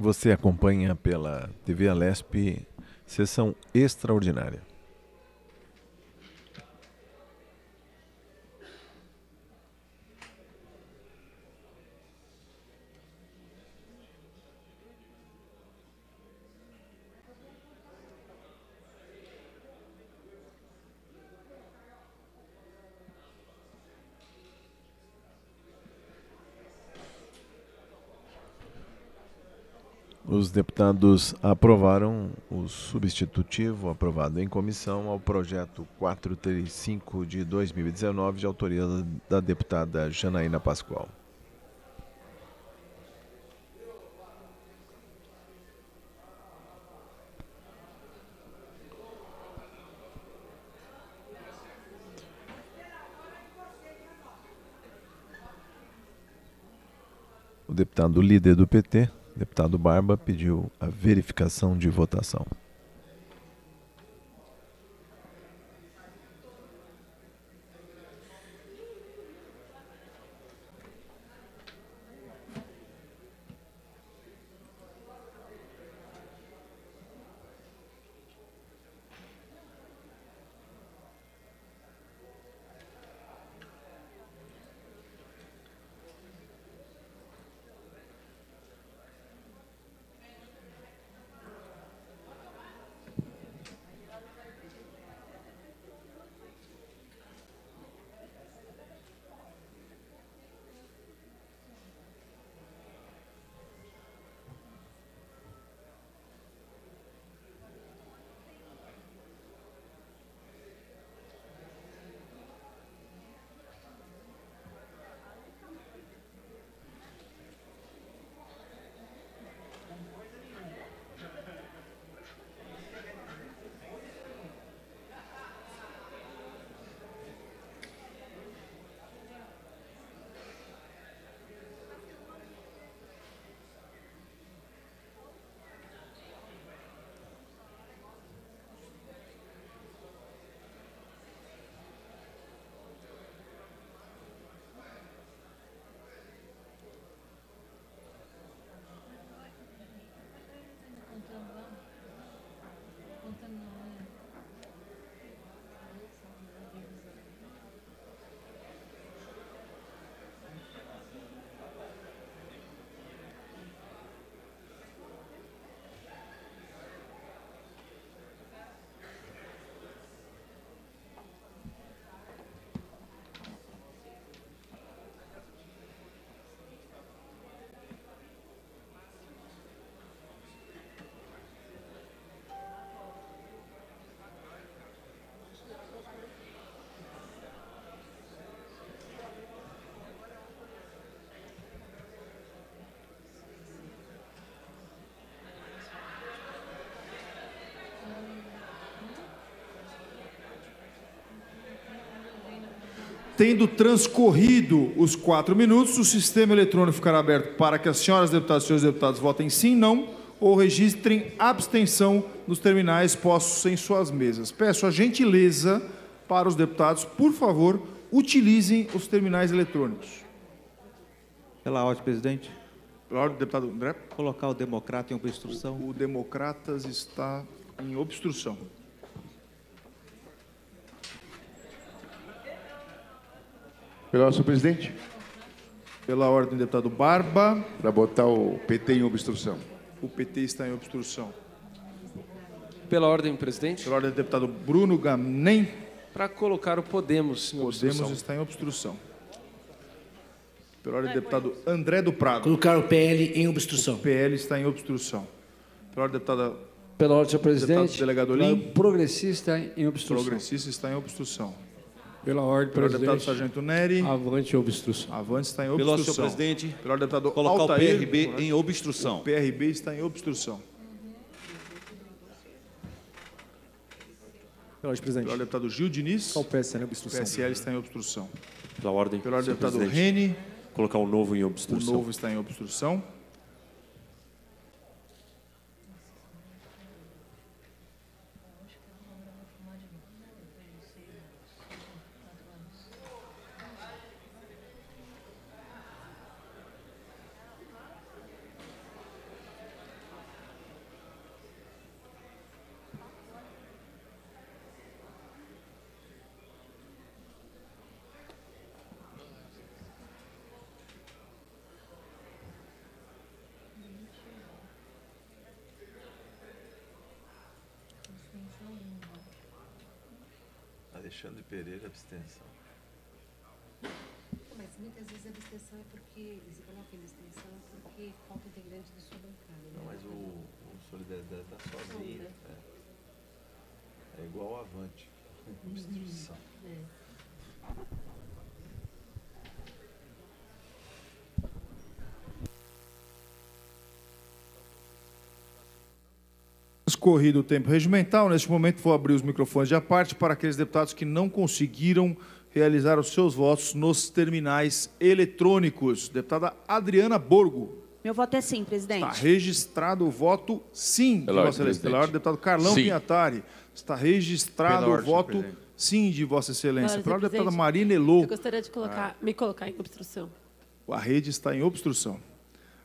Você acompanha pela TV Alesp, sessão extraordinária. deputados aprovaram o substitutivo aprovado em comissão ao projeto 435 de 2019, de autoria da deputada Janaína Pascoal. O deputado líder do PT, deputado Barba pediu a verificação de votação. Tendo transcorrido os quatro minutos, o sistema eletrônico ficará aberto para que as senhoras deputadas e senhores deputados votem sim, não ou registrem abstenção nos terminais postos em suas mesas. Peço a gentileza para os deputados, por favor, utilizem os terminais eletrônicos. Pela ordem, presidente. Pela ordem, deputado André. Colocar o democrata em obstrução. o, o democratas está em obstrução. Pela, senhor presidente. Pela ordem, deputado Barba. Para botar o PT em obstrução. O PT está em obstrução. Pela ordem, presidente. Pela ordem, deputado Bruno Gamnem. Para colocar o Podemos em obstrução. Podemos está em obstrução. Pela ordem, deputado André do Prado. Colocar o PL em obstrução. O PL está em obstrução. Pela ordem, deputada... Pela ordem, senhor presidente. Deputado delegado Lim. Progressista em obstrução. Progressista está em obstrução. Pela ordem, Pelo presidente. deputado Sargento Neri. Avante obstrução. Avante está em obstrução. Pelo senhor presidente. Pelo deputado Colocar Altair, o PRB em obstrução. O PRB está em obstrução. Pela ordem, presidente. Pelo deputado Gil Diniz. Qual PSL em obstrução? PSL está em obstrução. Pela ordem. Pela ordem, deputado presidente. Rene. Colocar o novo em obstrução. O novo está em obstrução. abstenção. Mas muitas vezes a abstenção é porque, eles colocam a abstenção, é porque falta integrante da sua bancada. Né? Não, mas o, o Solidariedade está sozinho. é. é. igual o Avante, uhum. obstrução. É. Corrido o tempo regimental, neste momento vou abrir os microfones de parte para aqueles deputados que não conseguiram realizar os seus votos nos terminais eletrônicos. Deputada Adriana Borgo. Meu voto é sim, presidente. Está registrado o voto sim de Vossa Excelência. Pela ordem, deputado Carlão sim. Pinhatari. Está registrado o voto presidente. sim de Vossa Excelência. Pela ordem, deputada Marina Elou. Eu gostaria de colocar, ah. me colocar em obstrução. A rede está em obstrução.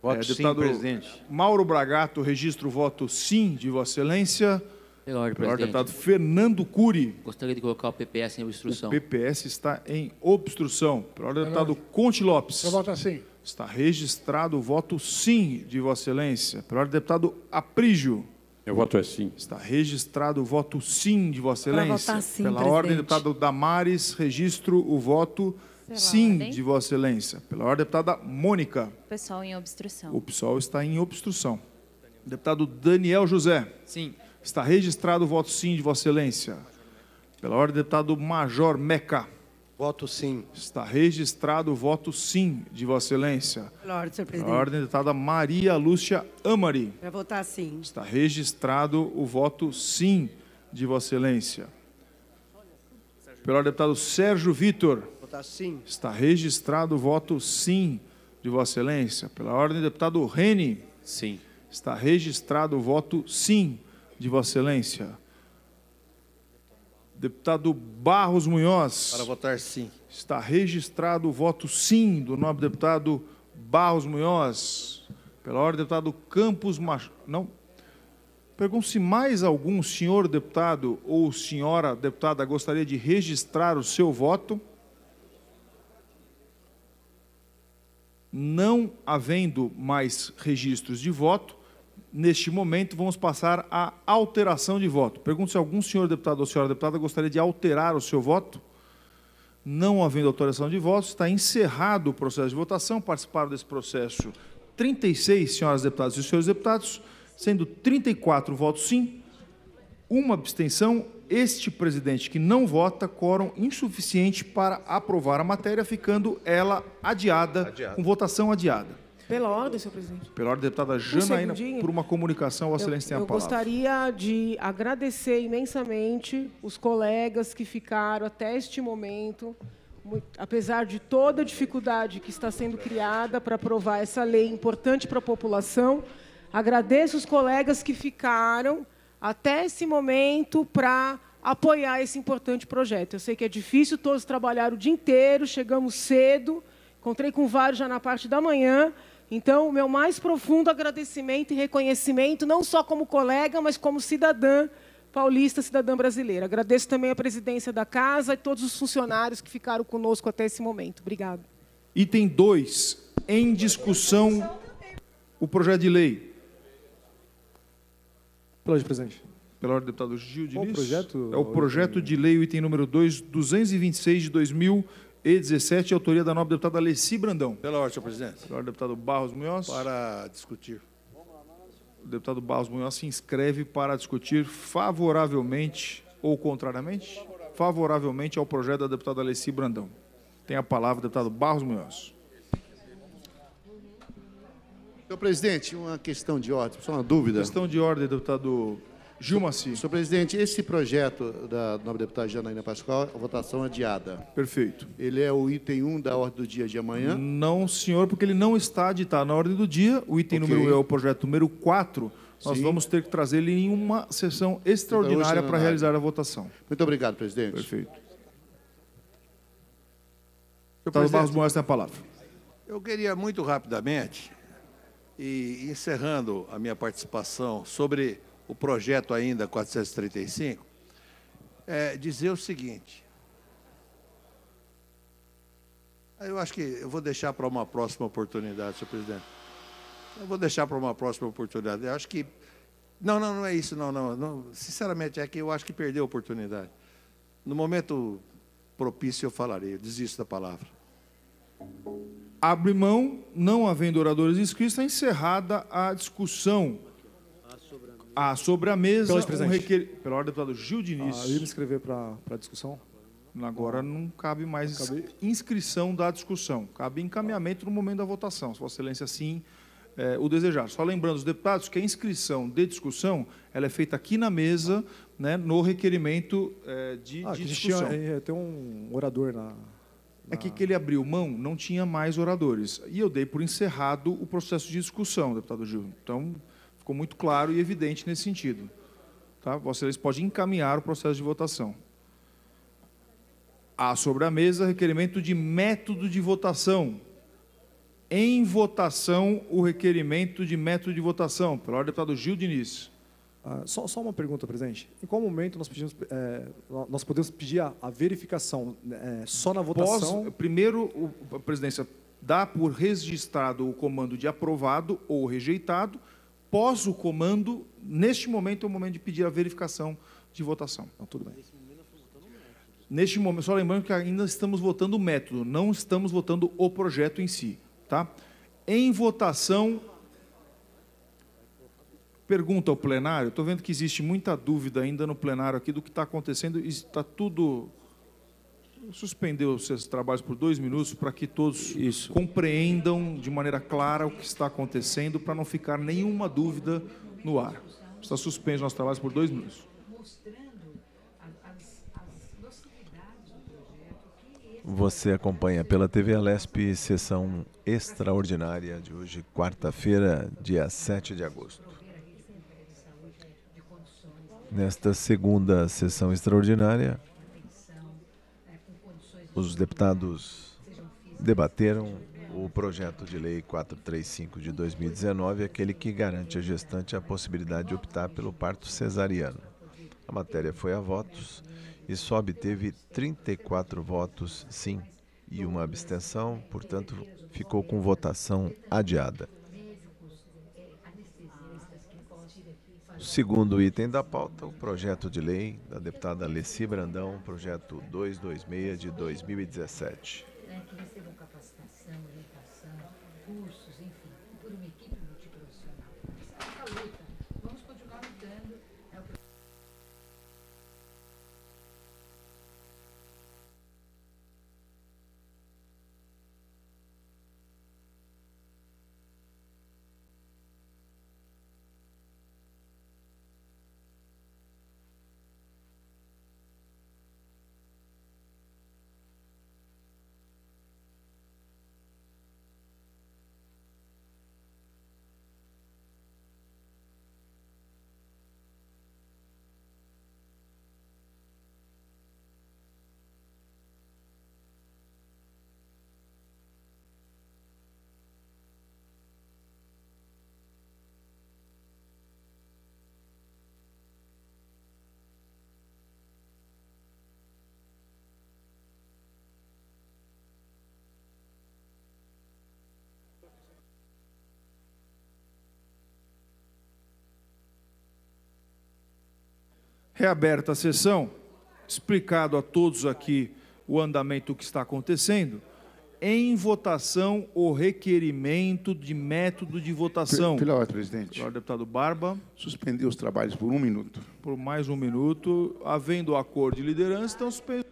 Voto é, deputado presidente. Mauro Bragato, registro o voto sim de Vossa Excelência. Pela ordem, deputado Fernando Cury. Gostaria de colocar o PPS em obstrução. O PPS está em obstrução. Pela ordem, deputado Conte Lopes. Eu voto sim. Está registrado o voto sim de Vossa Excelência. Pela ordem, deputado Aprígio. Eu voto é sim. Está registrado o voto sim de Vossa Excelência. votar sim, Pela presidente. ordem, deputado Damares, registro o voto sim. Sim, ordem. de Vossa Excelência. Pela ordem, deputada Mônica. O pessoal em obstrução. O pessoal está em obstrução. Deputado Daniel José. Sim. Está registrado o voto sim de Vossa Excelência. Pela ordem, deputado Major Meca. Voto sim. Está registrado o voto sim de Vossa Excelência. Pela ordem, senhor presidente. Pela ordem, deputada Maria Lúcia Amari. Para votar sim. Está registrado o voto sim de Vossa Excelência. Pela ordem, deputado Sérgio Vitor votar sim. Está registrado o voto sim de Vossa Excelência. Pela ordem deputado Reni. Sim. Está registrado o voto sim de Vossa Excelência. Deputado Barros Munhoz. Para votar sim. Está registrado o voto sim do nobre deputado Barros Munhoz. Pela ordem, deputado Campos Machado. Não. Pergunto se mais algum senhor deputado ou senhora deputada gostaria de registrar o seu voto. não havendo mais registros de voto, neste momento vamos passar à alteração de voto. Pergunto se algum senhor deputado ou senhora deputada gostaria de alterar o seu voto. Não havendo alteração de voto, está encerrado o processo de votação. Participaram desse processo 36 senhoras deputadas e senhores deputados, sendo 34 votos sim, uma abstenção este presidente que não vota, quórum insuficiente para aprovar a matéria, ficando ela adiada, adiada. com votação adiada. Pela ordem, senhor presidente. Pela ordem, deputada Janaína, um por uma comunicação, Vossa Excelência tem a eu palavra. Eu gostaria de agradecer imensamente os colegas que ficaram até este momento, muito, apesar de toda a dificuldade que está sendo criada para aprovar essa lei importante para a população. Agradeço os colegas que ficaram até esse momento para apoiar esse importante projeto. Eu sei que é difícil, todos trabalharam o dia inteiro, chegamos cedo, encontrei com vários já na parte da manhã. Então, meu mais profundo agradecimento e reconhecimento, não só como colega, mas como cidadã paulista, cidadã brasileira. Agradeço também a presidência da casa e todos os funcionários que ficaram conosco até esse momento. Obrigado. Item 2, em discussão, o projeto de lei pela ordem, presidente. Pela ordem, deputado Gil Diniz. O projeto, é o projeto de lei, item número 2, 226 de 2017, autoria da nobre deputada Alessi Brandão. Pela ordem, senhor presidente. Pela ordem, deputado Barros Munhoz. Para discutir. O deputado Barros Munhoz se inscreve para discutir favoravelmente ou contrariamente? Favoravelmente ao projeto da deputada Alessi Brandão. Tem a palavra o deputado Barros Munhoz. Senhor presidente, uma questão de ordem, só uma dúvida. Questão de ordem, deputado Gilmaci. Senhor presidente, esse projeto da nova deputada Janaína Pascoal, a votação é adiada. Perfeito. Ele é o item 1 da ordem do dia de amanhã? Não, senhor, porque ele não está aditado na ordem do dia. O item okay. número é o projeto número 4. Nós Sim. vamos ter que trazer ele em uma sessão então, extraordinária é para realizar a votação. Muito obrigado, presidente. Perfeito. Deputado Barros Moraes tem a palavra. Eu queria muito rapidamente e encerrando a minha participação sobre o projeto ainda 435, é dizer o seguinte. Eu acho que eu vou deixar para uma próxima oportunidade, senhor presidente. Eu vou deixar para uma próxima oportunidade. Eu acho que. Não, não, não é isso, não, não, não. Sinceramente, é que eu acho que perdeu a oportunidade. No momento propício, eu falarei. Eu desisto da palavra abre mão, não havendo oradores inscritos, está encerrada a discussão. a sobre a mesa, Pelo um requer... pela ordem do deputado Gil ah, Diniz. Ah, eu ia me inscrever para a discussão? Agora não cabe mais inscrição da discussão, cabe encaminhamento no momento da votação, se Vossa Excelência assim é, o desejar. Só lembrando os deputados que a inscrição de discussão ela é feita aqui na mesa, né, no requerimento é, de, ah, de discussão. Tinha, eh, tem um orador na, é que, que ele abriu mão, não tinha mais oradores. E eu dei por encerrado o processo de discussão, deputado Gil. Então, ficou muito claro e evidente nesse sentido. Tá? Vocês podem encaminhar o processo de votação. Há sobre a mesa requerimento de método de votação. Em votação, o requerimento de método de votação, pela ordem do deputado Gil Diniz. Ah, só, só, uma pergunta, presidente. Em qual momento nós, pedimos, é, nós podemos pedir a, a verificação é, só na votação? Pós, primeiro, o, a presidência dá por registrado o comando de aprovado ou rejeitado. Pós o comando, neste momento é o momento de pedir a verificação de votação. Então, tudo bem. Neste momento, só lembrando que ainda estamos votando o método, não estamos votando o projeto em si. Tá? Em votação, pergunta ao plenário. Estou vendo que existe muita dúvida ainda no plenário aqui do que está acontecendo. Está tudo. Suspendeu os seus trabalhos por dois minutos para que todos Isso. compreendam de maneira clara o que está acontecendo, para não ficar nenhuma dúvida no ar. Está suspenso nossos trabalhos por dois minutos. Você acompanha pela TV Alesp sessão extraordinária de hoje, quarta-feira, dia 7 de agosto. Nesta segunda sessão extraordinária, os deputados debateram o projeto de lei 435 de 2019, aquele que garante à gestante a possibilidade de optar pelo parto cesariano. A matéria foi a votos e só obteve 34 votos sim e uma abstenção, portanto, ficou com votação adiada. Segundo item da pauta, o projeto de lei da deputada Alessi Brandão, projeto 226 de 2017. Reaberta a sessão, explicado a todos aqui o andamento do que está acontecendo. Em votação, o requerimento de método de votação. Pela ordem, presidente. Pela deputado Barba. Suspender os trabalhos por um minuto. Por mais um minuto. Havendo acordo de liderança, então suspenso.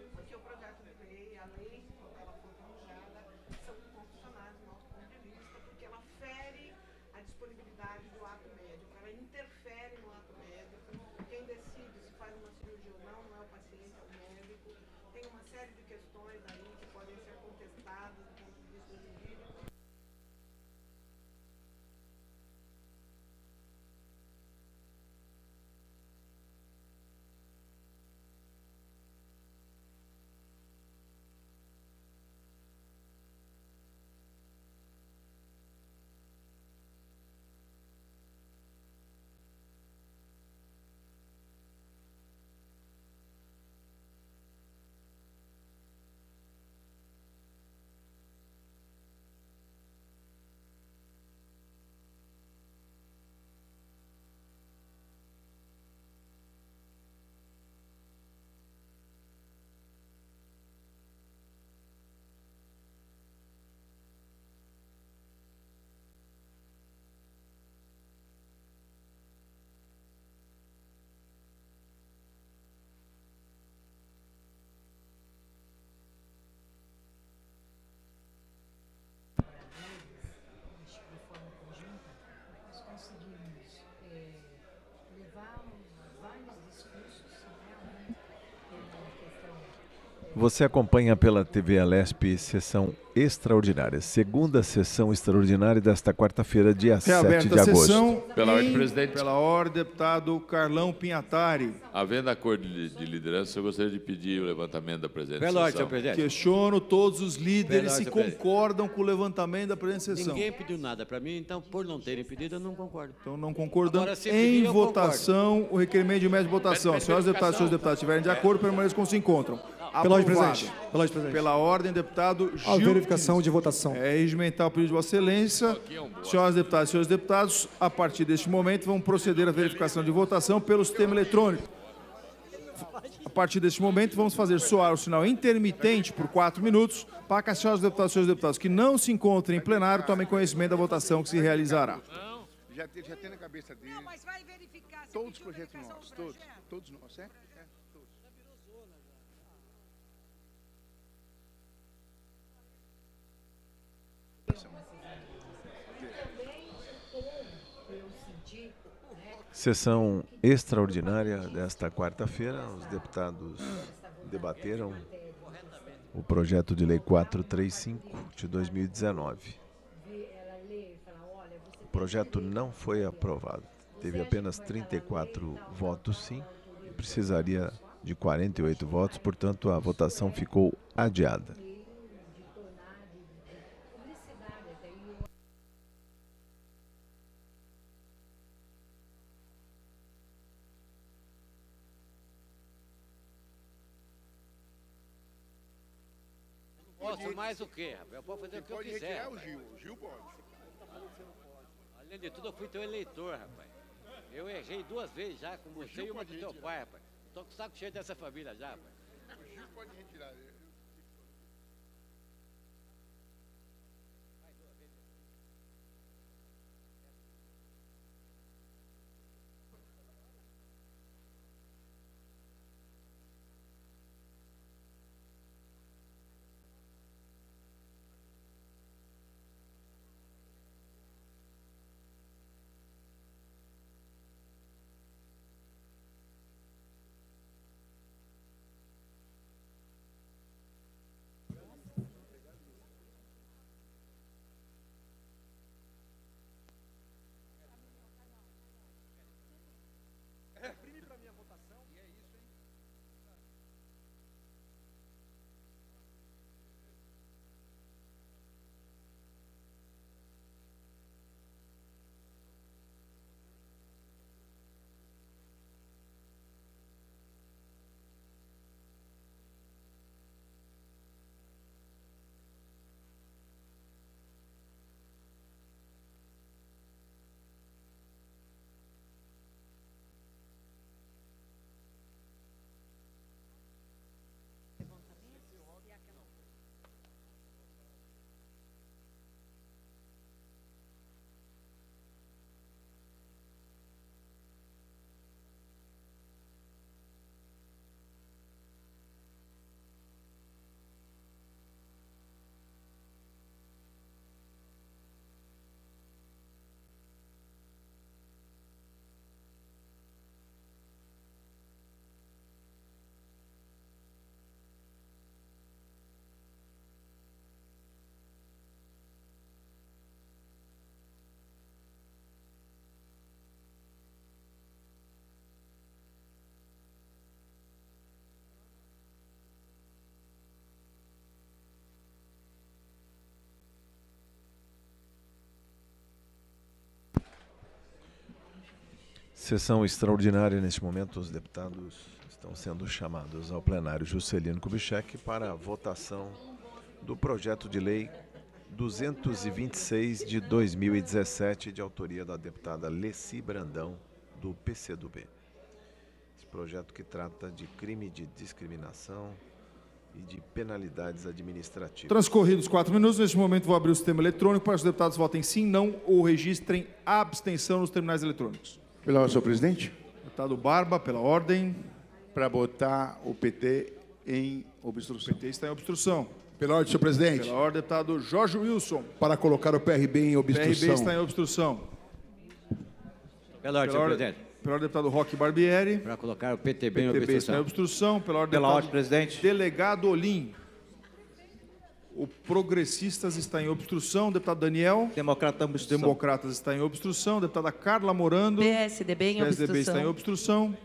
Você acompanha pela TV Alesp sessão extraordinária, segunda sessão extraordinária desta quarta-feira, dia Reaberta 7 de agosto. Sessão pela ordem, presidente. Pela ordem, deputado Carlão Pinhatari. Havendo acordo de, de, liderança, eu gostaria de pedir o levantamento da presidente. Pela ordem, senhor presidente. Questiono todos os líderes se concordam com o levantamento da presidente sessão. Ninguém pediu nada para mim, então, por não terem pedido, eu não concordo. Então, não concordando. Agora, em pedir, votação, o requerimento de de votação. Senhoras deputadas senhores deputados estiverem de acordo, permaneçam como se encontram. Pela ordem presente. Pela ordem presente. Pela ordem, deputado Gil. A verificação de votação. É regimental o pedido de Vossa Excelência. Senhoras deputadas e senhores deputados, a partir deste momento vamos proceder à verificação de votação pelo sistema eletrônico. A partir deste momento, vamos fazer soar o sinal intermitente por quatro minutos para que as senhoras deputadas e senhores deputados que não se encontrem em plenário tomem conhecimento da votação que se realizará. já tem na cabeça dele. Não, mas vai verificar. Todos os projetos nossos, todos, todos nós, certo? É? Sessão extraordinária desta quarta-feira, os deputados debateram o projeto de lei 435 de 2019. O projeto não foi aprovado. Teve apenas 34 votos sim precisaria de 48 votos, portanto a votação ficou adiada. mais o quê, rapaz? Eu posso fazer o que eu quiser. o Gil, o Gil pode. Além de tudo, eu fui teu eleitor, rapaz. Eu errei duas vezes já com você e uma com teu pai, rapaz. Tô com o saco cheio dessa família já, rapaz. O Gil pode retirar ele. Né? Sessão extraordinária neste momento. Os deputados estão sendo chamados ao plenário Juscelino Kubitschek para a votação do projeto de lei 226 de 2017, de autoria da deputada Leci Brandão, do PCdoB. Esse projeto que trata de crime de discriminação e de penalidades administrativas. Transcorridos quatro minutos, neste momento vou abrir o sistema eletrônico para que os deputados votem sim, não ou registrem abstenção nos terminais eletrônicos. Pela ordem, senhor presidente. Deputado Barba, pela ordem. Para botar o PT em obstrução. O PT está em obstrução. Pela ordem, senhor presidente. Pela ordem, deputado Jorge Wilson. Para colocar o PRB em obstrução. O PRB está em obstrução. Pela ordem, senhor presidente. Pela ordem, deputado Roque Barbieri. Para colocar o PTB, PTB em obstrução. PTB está em obstrução. Pela ordem, pela ordem presidente. Delegado Olim. O Progressistas está em obstrução, deputado Daniel. Democrata em obstrução. Democratas está em obstrução, deputada Carla Morando. PSDB em PSDB obstrução. PSDB está em obstrução.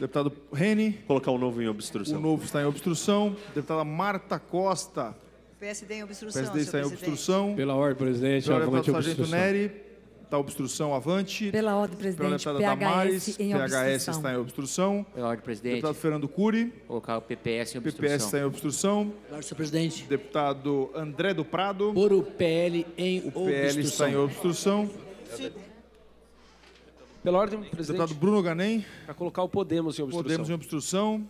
Deputado Reni. Colocar o novo em obstrução. O novo está em obstrução. Deputada Marta Costa. PSD em obstrução. PSD está em obstrução. Pela ordem, presidente. Ordem o Sargento obstrução. Neri está obstrução, avante. Pela ordem, presidente, Pela deputada PHS Damares, em PHS está em obstrução. Pela ordem, presidente. Deputado Fernando Cury. Colocar o PPS em obstrução. PPS está em obstrução. Claro, senhor presidente. Deputado André do Prado. Por o PL em obstrução. O PL obstrução. está em obstrução. Sim. Pela ordem, presidente. Deputado Bruno Ganem. Para colocar o Podemos em obstrução. Podemos em obstrução.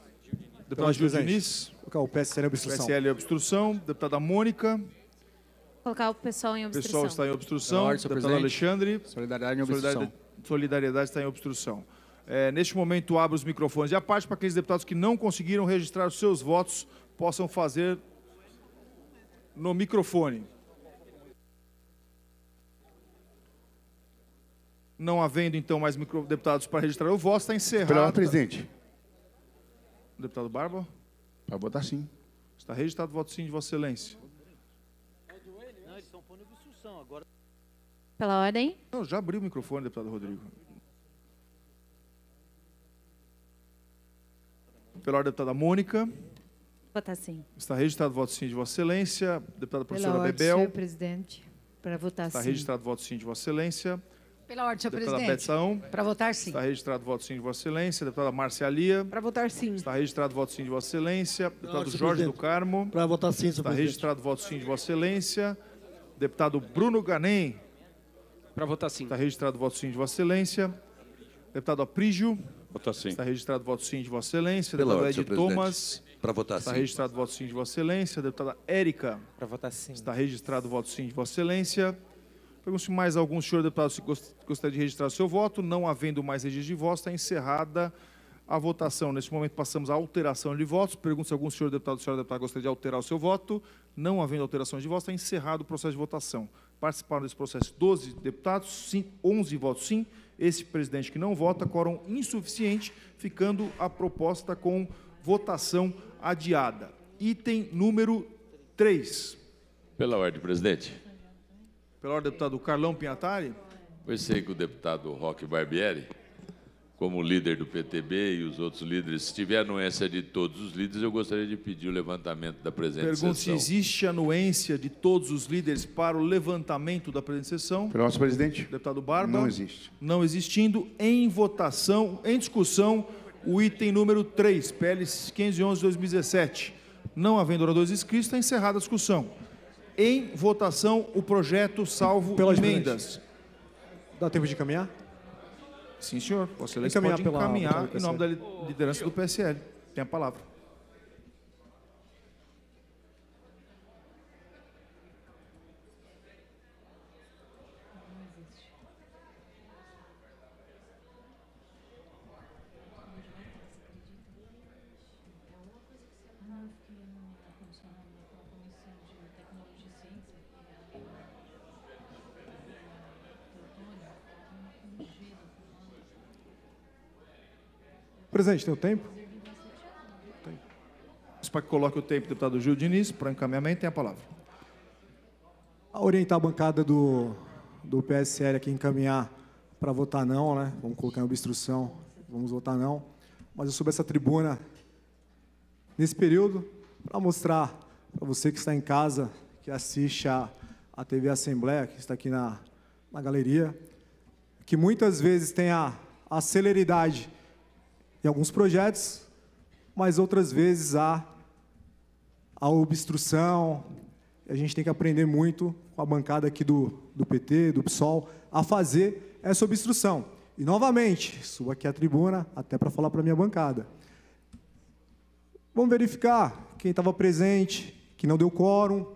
Deputado Gil Diniz. Colocar o PSL em obstrução. PSL em obstrução. Deputada Mônica. Colocar o pessoal em obstrução. O pessoal está em obstrução. Ordem, deputado presidente. Alexandre. Solidariedade em obstrução. Solidariedade, está em obstrução. É, neste momento, abro os microfones e a parte para aqueles deputados que não conseguiram registrar os seus votos possam fazer no microfone. Não havendo, então, mais deputados para registrar o voto, está encerrado. Pela presidente. Deputado Barba? Para votar tá sim. Está registrado o voto sim de Vossa Excelência. Pela ordem. Não, já abriu o microfone, deputado Rodrigo. Pela ordem, deputada Mônica. Votar sim. Está registrado o voto sim de Vossa Excelência. Deputada professora Pela ordem, Bebel. Senhor presidente, para votar está sim. Está registrado o voto sim de Vossa Excelência. Pela ordem, senhor deputada presidente. Petição. Para votar sim. Está registrado o voto sim de Vossa Excelência. Deputada Marcialia. Para votar sim. Está registrado o voto sim de Vossa Excelência. Deputado ordem, Jorge do Carmo. Para votar sim, senhor Está registrado o voto sim de Vossa Excelência. Deputado Bruno Ganem. Para votar sim. Está registrado o voto sim de Vossa Excelência. Deputado Aprígio. Votar sim. Está registrado o voto sim de Vossa Excelência. Pela deputado ordem, Ed Thomas. Para votar Está sim. Está registrado o voto sim de Vossa Excelência. Deputada Érica. Para votar sim. Está registrado o voto sim de Vossa Excelência. Pergunto se mais algum senhor deputado gostaria de registrar seu voto. Não havendo mais registro de voto, está encerrada a votação. Neste momento passamos à alteração de votos. Pergunto se algum senhor deputado ou senhora deputada gostaria de alterar o seu voto. Não havendo alterações de votos, está encerrado o processo de votação. Participaram desse processo 12 deputados, 11 votos sim, esse presidente que não vota, quórum insuficiente, ficando a proposta com votação adiada. Item número 3. Pela ordem, presidente. Pela ordem, deputado Carlão Pinhatari. Pois sei que o deputado Roque Barbieri como líder do PTB e os outros líderes, se tiver anuência de todos os líderes, eu gostaria de pedir o levantamento da presente Pergunto sessão. Pergunto se existe anuência de todos os líderes para o levantamento da presente sessão. Pelo nosso presidente. Deputado Barba. Não existe. Não existindo, em votação, em discussão, o item número 3, PL 1511 2017. Não havendo oradores inscritos, está encerrada a discussão. Em votação, o projeto salvo Pelas emendas. Dá tempo de caminhar? Sim, senhor. Vossa Excelência pode encaminhar em nome da liderança do PSL. Tem a palavra. Presidente, tem o tempo? Tem. Para que coloque o tempo, deputado Gil Diniz, para encaminhamento, tem a palavra. A orientar a bancada do, do PSL aqui, encaminhar para votar não, né? Vamos colocar em obstrução, vamos votar não. Mas eu soube essa tribuna nesse período para mostrar para você que está em casa, que assiste a, a TV Assembleia, que está aqui na, na galeria, que muitas vezes tem a, a celeridade em alguns projetos, mas outras vezes há a obstrução. A gente tem que aprender muito com a bancada aqui do, do PT, do PSOL, a fazer essa obstrução. E, novamente, subo aqui à tribuna até para falar para a minha bancada. Vamos verificar quem estava presente, que não deu quórum.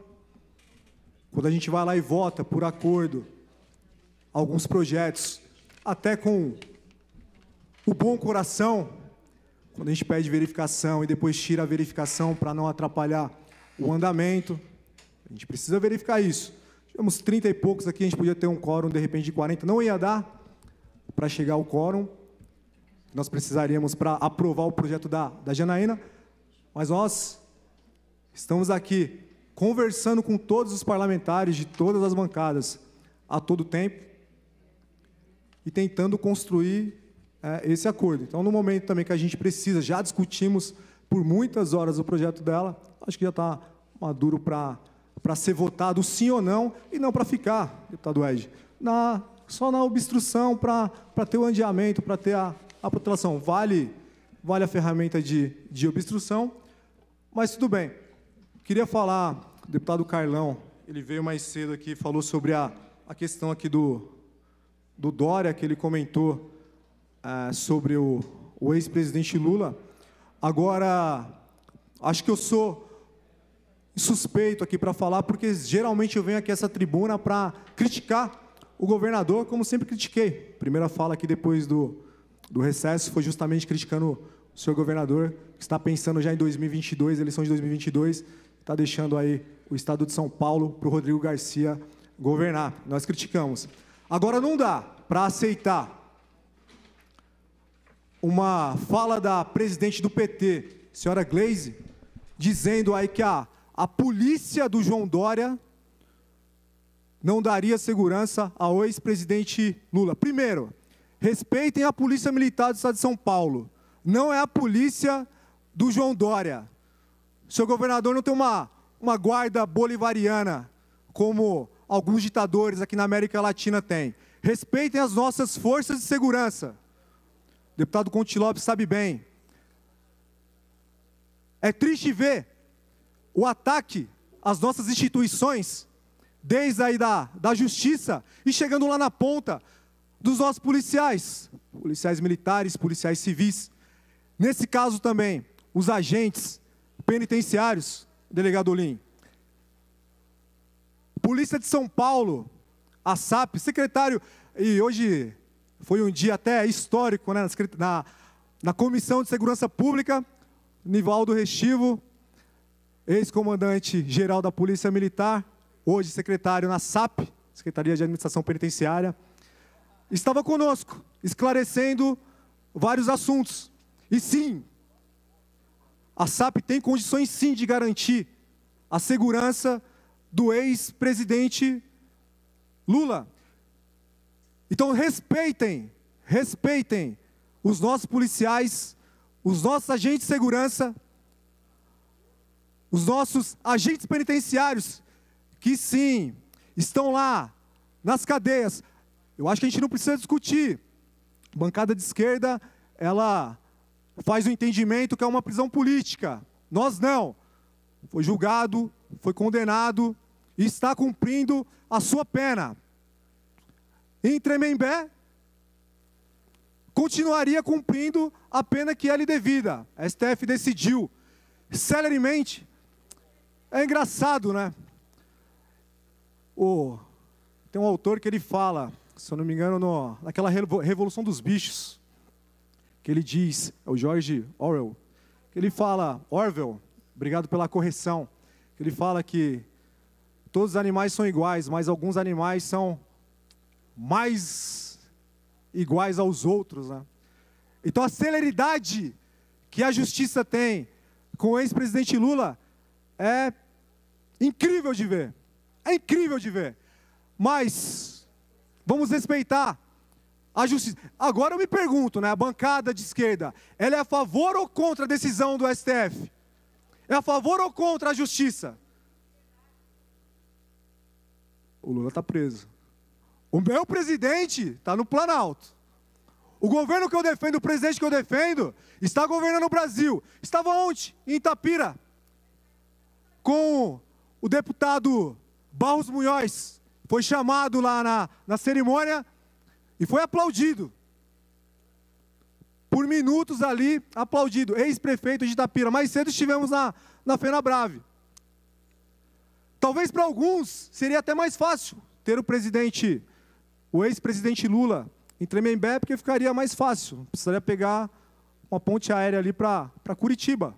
Quando a gente vai lá e vota por acordo alguns projetos, até com o bom coração quando a gente pede verificação e depois tira a verificação para não atrapalhar o andamento, a gente precisa verificar isso. Tivemos 30 e poucos aqui, a gente podia ter um quórum de repente de 40, não ia dar para chegar ao quórum, nós precisaríamos para aprovar o projeto da, da Janaína, mas nós estamos aqui conversando com todos os parlamentares de todas as bancadas a todo tempo e tentando construir é, esse acordo. Então, no momento também que a gente precisa, já discutimos por muitas horas o projeto dela, acho que já está maduro para ser votado sim ou não, e não para ficar, deputado Ed, na, só na obstrução para ter o andeamento, para ter a, a Vale, vale a ferramenta de, de obstrução, mas tudo bem. Queria falar, o deputado Carlão, ele veio mais cedo aqui, falou sobre a, a questão aqui do, do Dória, que ele comentou é, sobre o, o ex-presidente Lula. Agora, acho que eu sou suspeito aqui para falar, porque geralmente eu venho aqui a essa tribuna para criticar o governador, como sempre critiquei. A primeira fala aqui depois do, do recesso foi justamente criticando o senhor governador, que está pensando já em 2022, eleição de 2022, está deixando aí o estado de São Paulo para o Rodrigo Garcia governar. Nós criticamos. Agora não dá para aceitar uma fala da presidente do PT, senhora Glaze, dizendo aí que a, a polícia do João Dória não daria segurança ao ex-presidente Lula. Primeiro, respeitem a Polícia Militar do Estado de São Paulo. Não é a polícia do João Dória. O seu governador não tem uma, uma guarda bolivariana, como alguns ditadores aqui na América Latina têm. Respeitem as nossas forças de segurança. O deputado Conte Lopes sabe bem. É triste ver o ataque às nossas instituições, desde aí da, da justiça e chegando lá na ponta dos nossos policiais, policiais militares, policiais civis. Nesse caso também, os agentes penitenciários, delegado Lim. Polícia de São Paulo, a SAP, secretário, e hoje foi um dia até histórico né, na, na Comissão de Segurança Pública. Nivaldo Restivo, ex-comandante geral da Polícia Militar, hoje secretário na SAP, Secretaria de Administração Penitenciária, estava conosco, esclarecendo vários assuntos. E sim, a SAP tem condições sim de garantir a segurança do ex-presidente Lula. Então respeitem, respeitem os nossos policiais, os nossos agentes de segurança, os nossos agentes penitenciários, que sim, estão lá nas cadeias. Eu acho que a gente não precisa discutir. A bancada de esquerda, ela faz o entendimento que é uma prisão política. Nós não. Foi julgado, foi condenado e está cumprindo a sua pena em Tremembé, continuaria cumprindo a pena que é lhe devida. A STF decidiu celeremente. É engraçado, né? O, tem um autor que ele fala, se eu não me engano, no, naquela Revolução dos Bichos, que ele diz, é o George Orwell, que ele fala, Orwell, obrigado pela correção, que ele fala que todos os animais são iguais, mas alguns animais são mais iguais aos outros. Né? Então a celeridade que a justiça tem com o ex-presidente Lula é incrível de ver. É incrível de ver. Mas vamos respeitar a justiça. Agora eu me pergunto, né, a bancada de esquerda, ela é a favor ou contra a decisão do STF? É a favor ou contra a justiça? O Lula está preso. O meu presidente está no Planalto. O governo que eu defendo, o presidente que eu defendo, está governando o Brasil. Estava ontem, em Itapira, com o deputado Barros Munhoz. Foi chamado lá na, na cerimônia e foi aplaudido. Por minutos ali, aplaudido. Ex-prefeito de Itapira. Mais cedo estivemos na, na Brave. Talvez para alguns seria até mais fácil ter o presidente o ex-presidente Lula em Tremembé, porque ficaria mais fácil. Precisaria pegar uma ponte aérea ali para Curitiba.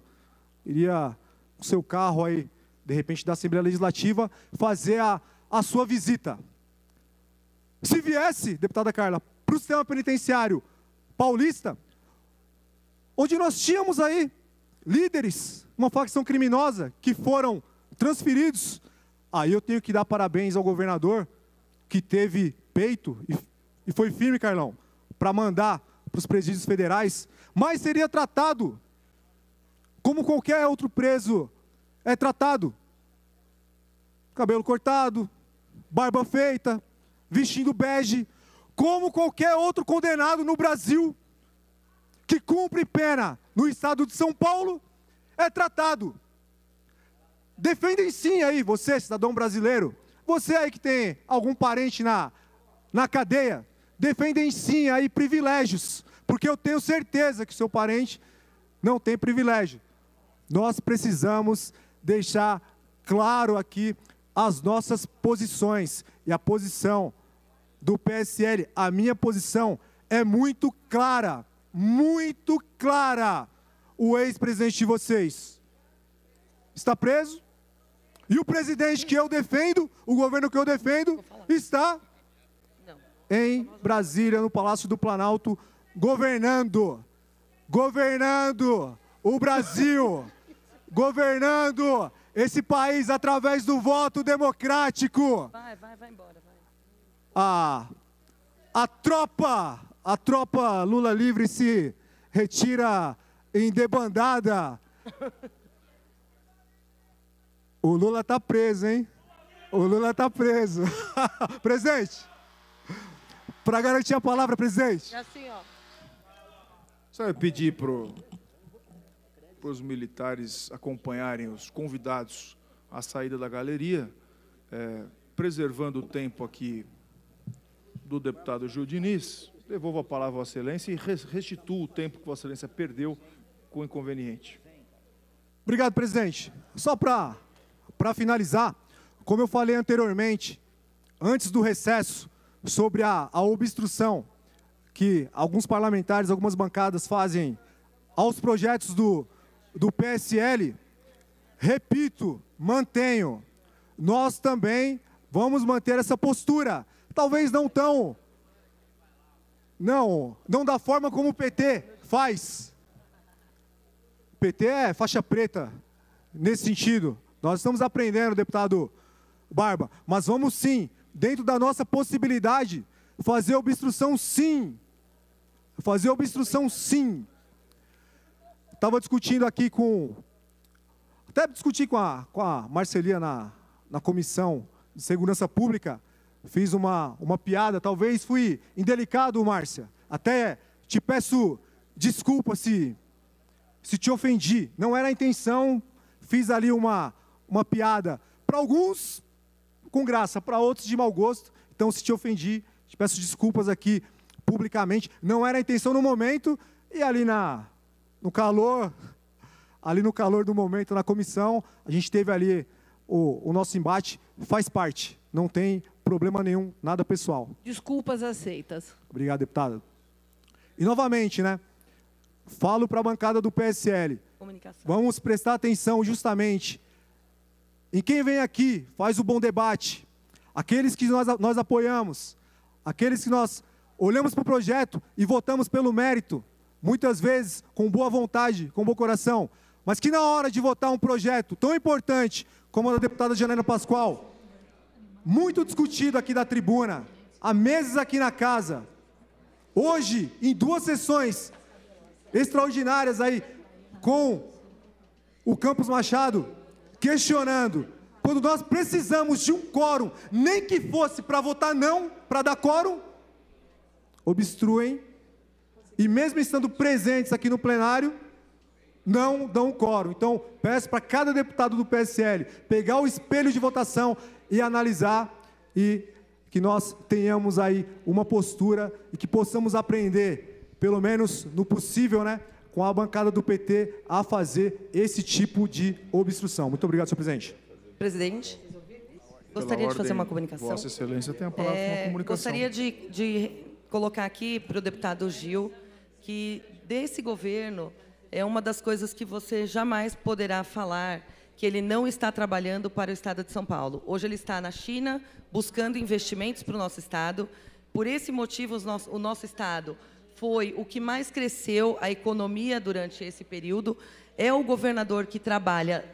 Iria com seu carro aí, de repente, da Assembleia Legislativa, fazer a, a sua visita. Se viesse, deputada Carla, para o sistema penitenciário paulista, onde nós tínhamos aí líderes, uma facção criminosa, que foram transferidos, aí eu tenho que dar parabéns ao governador, que teve peito e, e foi firme, Carlão, para mandar para os presídios federais, mas seria tratado como qualquer outro preso é tratado. Cabelo cortado, barba feita, vestindo bege, como qualquer outro condenado no Brasil que cumpre pena no estado de São Paulo, é tratado. Defendem sim aí, você, cidadão brasileiro, você aí que tem algum parente na, na cadeia, defendem sim aí privilégios, porque eu tenho certeza que seu parente não tem privilégio. Nós precisamos deixar claro aqui as nossas posições e a posição do PSL, a minha posição é muito clara, muito clara. O ex-presidente de vocês está preso? E o presidente que eu defendo, o governo que eu defendo, está em Brasília, no Palácio do Planalto, governando. Governando o Brasil. governando esse país através do voto democrático. Vai, vai, vai embora. Vai. A, a tropa, a tropa Lula livre se retira em debandada. O Lula está preso, hein? O Lula está preso. presidente, para garantir a palavra, presidente. É assim, ó. Só eu pedir para os militares acompanharem os convidados à saída da galeria, é, preservando o tempo aqui do deputado Gil Diniz. Devolvo a palavra à Vossa Excelência e restituo o tempo que Vossa Excelência perdeu com o inconveniente. Obrigado, presidente. Só para para finalizar, como eu falei anteriormente, antes do recesso, sobre a, a obstrução que alguns parlamentares, algumas bancadas fazem aos projetos do, do PSL, repito, mantenho, nós também vamos manter essa postura. Talvez não tão. Não, não da forma como o PT faz. O PT é faixa preta nesse sentido. Nós estamos aprendendo, deputado Barba, mas vamos sim, dentro da nossa possibilidade, fazer obstrução sim. Fazer obstrução sim. Estava discutindo aqui com. Até discuti com a, com a Marcelia na, na comissão de segurança pública. Fiz uma, uma piada, talvez fui indelicado, Márcia. Até te peço desculpa se, se te ofendi. Não era a intenção, fiz ali uma, uma piada, para alguns com graça, para outros de mau gosto. Então, se te ofendi, te peço desculpas aqui publicamente. Não era a intenção no momento, e ali na, no calor, ali no calor do momento, na comissão, a gente teve ali o, o nosso embate, faz parte, não tem problema nenhum, nada pessoal. Desculpas aceitas. Obrigado, deputado. E novamente, né? Falo para a bancada do PSL. Vamos prestar atenção justamente em quem vem aqui, faz o bom debate, aqueles que nós, nós apoiamos, aqueles que nós olhamos para o projeto e votamos pelo mérito, muitas vezes com boa vontade, com bom coração, mas que na hora de votar um projeto tão importante como o da deputada Janela Pascoal, muito discutido aqui da tribuna, há meses aqui na casa, hoje, em duas sessões extraordinárias aí, com o Campos Machado, questionando. Quando nós precisamos de um quórum, nem que fosse para votar não, para dar quórum, obstruem. E mesmo estando presentes aqui no plenário, não dão quórum. Então, peço para cada deputado do PSL pegar o espelho de votação e analisar e que nós tenhamos aí uma postura e que possamos aprender, pelo menos no possível, né, com a bancada do PT a fazer esse tipo de obstrução. Muito obrigado, senhor presidente. Presidente, gostaria de fazer uma comunicação. Vossa Excelência tem a palavra é, para uma comunicação. Gostaria de, de colocar aqui para o deputado Gil que desse governo é uma das coisas que você jamais poderá falar que ele não está trabalhando para o Estado de São Paulo. Hoje ele está na China buscando investimentos para o nosso Estado. Por esse motivo, nosso, o nosso Estado foi o que mais cresceu a economia durante esse período. É o governador que trabalha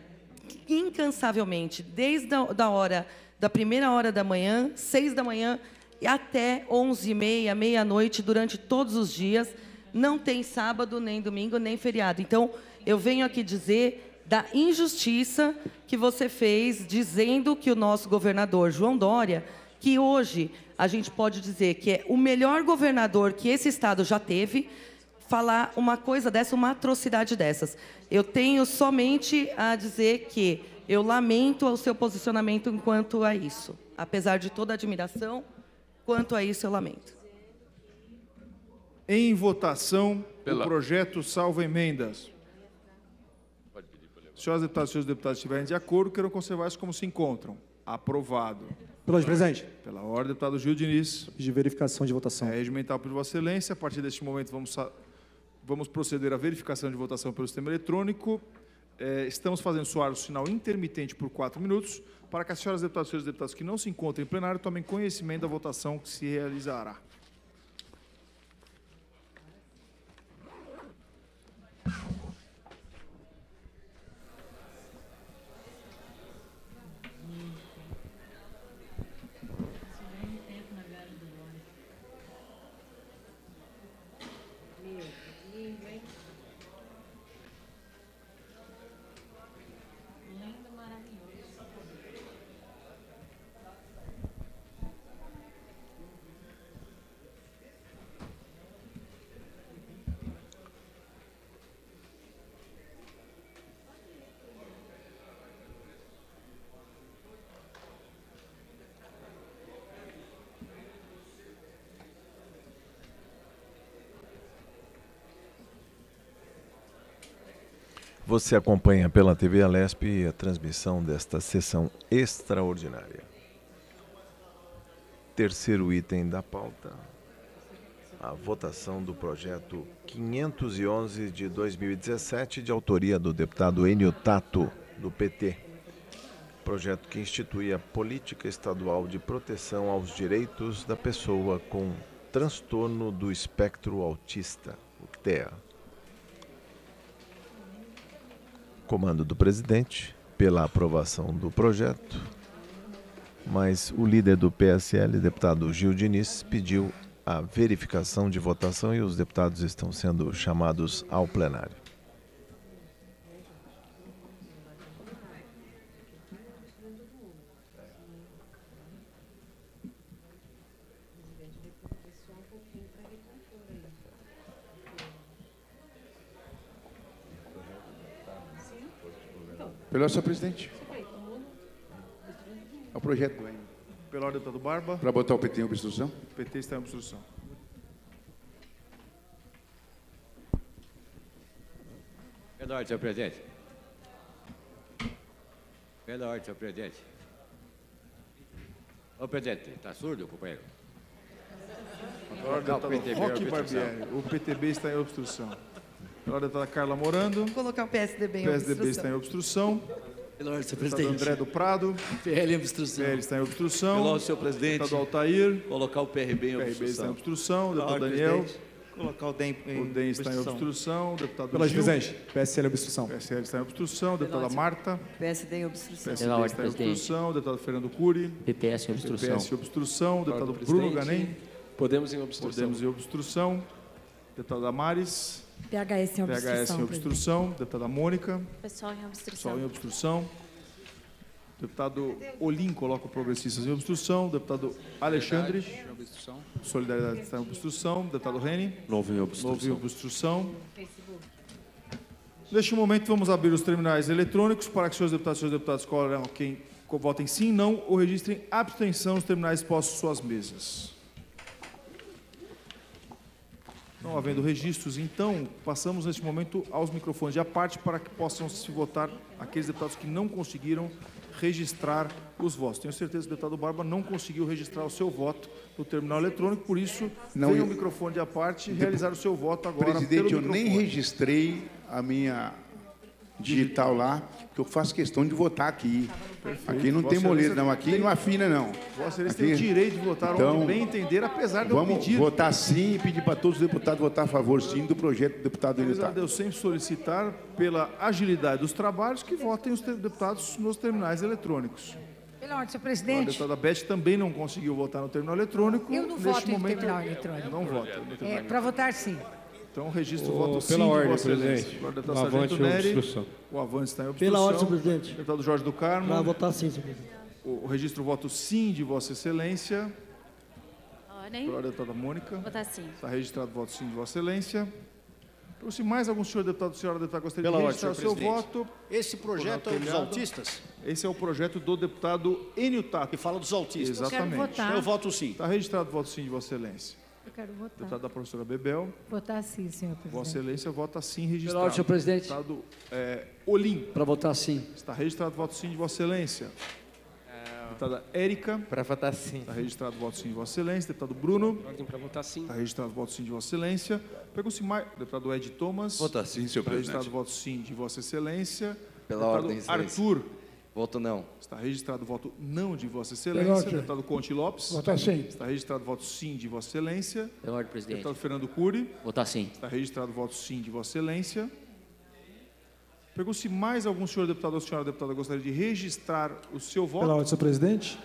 incansavelmente, desde a da hora da primeira hora da manhã, seis da manhã até onze e meia, meia-noite, durante todos os dias. Não tem sábado, nem domingo, nem feriado. Então, eu venho aqui dizer da injustiça que você fez dizendo que o nosso governador João Dória que hoje a gente pode dizer que é o melhor governador que esse estado já teve, falar uma coisa dessa, uma atrocidade dessas. Eu tenho somente a dizer que eu lamento o seu posicionamento enquanto a isso. Apesar de toda a admiração, quanto a isso eu lamento. Em votação, Pela... o projeto salva emendas. Senhoras deputadas senhores deputados estiverem de acordo, queiram conservar isso como se encontram. Aprovado. Pela presente. Pela ordem, deputado Gil Diniz. De verificação de votação. É regimental por Vossa Excelência. A partir deste momento, vamos, vamos proceder à verificação de votação pelo sistema eletrônico. É, estamos fazendo soar o sinal intermitente por quatro minutos, para que as senhoras deputadas e senhores deputados que não se encontrem em plenário tomem conhecimento da votação que se realizará. Você acompanha pela TV Alesp a transmissão desta sessão extraordinária. Terceiro item da pauta: a votação do projeto 511 de 2017, de autoria do deputado Enio Tato, do PT. Projeto que institui a Política Estadual de Proteção aos Direitos da Pessoa com Transtorno do Espectro Autista, o TEA. comando do presidente pela aprovação do projeto, mas o líder do PSL, deputado Gil Diniz, pediu a verificação de votação e os deputados estão sendo chamados ao plenário. Melhor, senhor presidente. É o projeto tá do Pela ordem, deputado Barba. Para botar o PT em obstrução. O PT está em obstrução. Pela ordem, senhor presidente. Pela ordem, senhor presidente. Ô, presidente, está surdo, companheiro? Agora, deputado tá é Roque Barbieri, o PTB está em obstrução. Relatório da Carla Morando. Vou colocar o PSDB em obstrução. PSDB está em obstrução. Pelo senhor presidente. André do Prado. PL em obstrução. PL está em obstrução. Pelo senhor presidente. Deputado Altair. Colocar o PRB em obstrução. PRB está em obstrução. Deputado Daniel. Colocar o DEM em O DEM está em obstrução. Deputado Pela Gil. Presidente. PSL em obstrução. PSL está em obstrução. Deputada Marta. PSD em obstrução. PSD está em obstrução. Deputado Fernando Cury. PPS em obstrução. PPS em obstrução. Deputado Bruno Ganem. Podemos em obstrução. Podemos em obstrução. Deputada Damares. PHS em obstrução. PHS em obstrução. Deputada Mônica. Pessoal em obstrução. Pessoal em obstrução. Deputado Olim coloca o Progressistas em obstrução. Deputado Alexandre. Obstrução. Solidariedade está em obstrução. Deputado Reni. Novo em obstrução. Novo em obstrução. Neste momento, vamos abrir os terminais eletrônicos para que os senhores deputados e senhores deputados coloquem quem votem sim, não ou registrem abstenção nos terminais postos suas mesas. Não havendo registros, então passamos neste momento aos microfones de parte para que possam se votar aqueles deputados que não conseguiram registrar os votos. Tenho certeza que o deputado Barba não conseguiu registrar o seu voto no terminal eletrônico, por isso, não, venha o microfone de à parte realizar o seu voto agora. Presidente, eu nem registrei a minha digital lá, que eu faço questão de votar aqui. Perfeito. Aqui não Vossa tem moleza, não. Aqui tem... não afina, não. Vossa Excelência aqui... tem o direito de votar então, onde bem entender, apesar do vamos pedido. Vamos votar sim e pedir para todos os deputados votar a favor, sim, do projeto do deputado Militar. Eu sempre solicitar, pela agilidade dos trabalhos, que votem os deputados nos terminais eletrônicos. Pela ordem, senhor presidente. A deputada Beth também não conseguiu votar no terminal eletrônico. Eu não Neste voto momento, no terminal eletrônico. Não voto. É, para votar sim. Então, registro o voto pela ordem, presidente. O avante Neri, obstrução. O avanço está em obstrução. Pela ordem, senhor presidente. Deputado Jorge do Carmo. Para votar sim, senhor presidente. O registro voto sim de vossa excelência. Ordem. Pela ordem, deputada Mônica. Votar sim. Está registrado o voto sim de vossa excelência. Trouxe então, mais algum senhor deputado, senhora deputada, gostaria Pela de registrar ordem, o seu presidente. voto. Esse projeto é dos autistas? Esse é o projeto do deputado Enio Tato. Que fala dos autistas. Exatamente. Eu, quero votar. Eu voto sim. Está registrado o voto sim de vossa excelência. Eu quero votar. Deputado da professora Bebel. Votar sim, senhor presidente. Vossa Excelência vota sim registrado. Pela ordem, senhor presidente. Deputado é, Olim. Para votar sim. Está registrado o voto sim de Vossa Excelência. É, Deputada Érica. Para votar sim. Está registrado o voto sim de Vossa Excelência. Deputado Bruno. Ordem para votar sim. Está registrado o voto sim de Vossa Excelência. Pergunta-se mais. Deputado Ed Thomas. Votar sim, senhor presidente. Está registrado o voto sim de Vossa Excelência. Pela deputado ordem, Arthur. Voto não. Está registrado o voto não de Vossa Excelência. Deputado Conte Lopes. Votar sim. Está registrado o voto sim de Vossa Excelência. Pela presidente. Deputado Fernando Cury. Votar sim. Está registrado o voto sim de Vossa Excelência. Pergunto se mais algum senhor deputado ou senhora deputada gostaria de registrar o seu voto. Pela ordem, senhor presidente.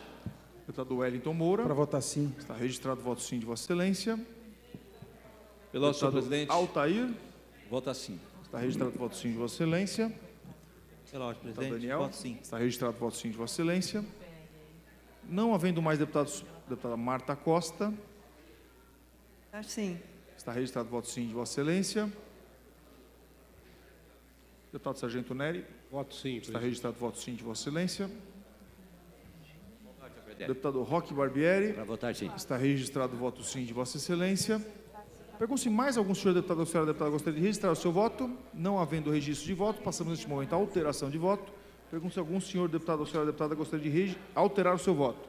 Deputado Wellington Moura. Para votar sim. Está registrado o voto sim de Vossa Excelência. Pela ordem, senhor presidente. Altair. Vota sim. Está registrado o voto sim de Vossa Excelência. Senhor tá, presidente. Então, Daniel, voto sim. Está registrado o voto sim de Vossa Excelência. Não havendo mais deputados, deputada Marta Costa. Tá, sim. Está registrado o voto sim de Vossa Excelência. Deputado Sargento Neri. Voto sim. Está registrado o voto sim de Vossa Excelência. Deputado Roque Barbieri. Para votar sim. Está registrado o voto sim de Vossa Excelência. Pergunto se mais algum senhor deputado ou senhora deputada gostaria de registrar o seu voto. Não havendo registro de voto, passamos neste momento à alteração de voto. Pergunto se algum senhor deputado ou senhora deputada gostaria de alterar o seu voto.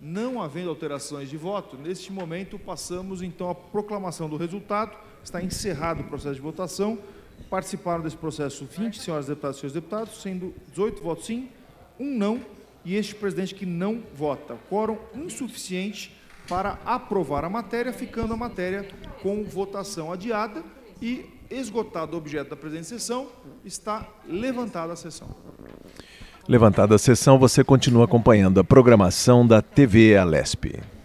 Não havendo alterações de voto, neste momento passamos então à proclamação do resultado. Está encerrado o processo de votação. Participaram desse processo 20 senhoras deputadas e senhores deputados, sendo 18 votos sim, um não e este presidente que não vota. Quórum insuficiente para aprovar a matéria, ficando a matéria com votação adiada e esgotado o objeto da presente sessão, está levantada a sessão. Levantada a sessão, você continua acompanhando a programação da TV Alesp.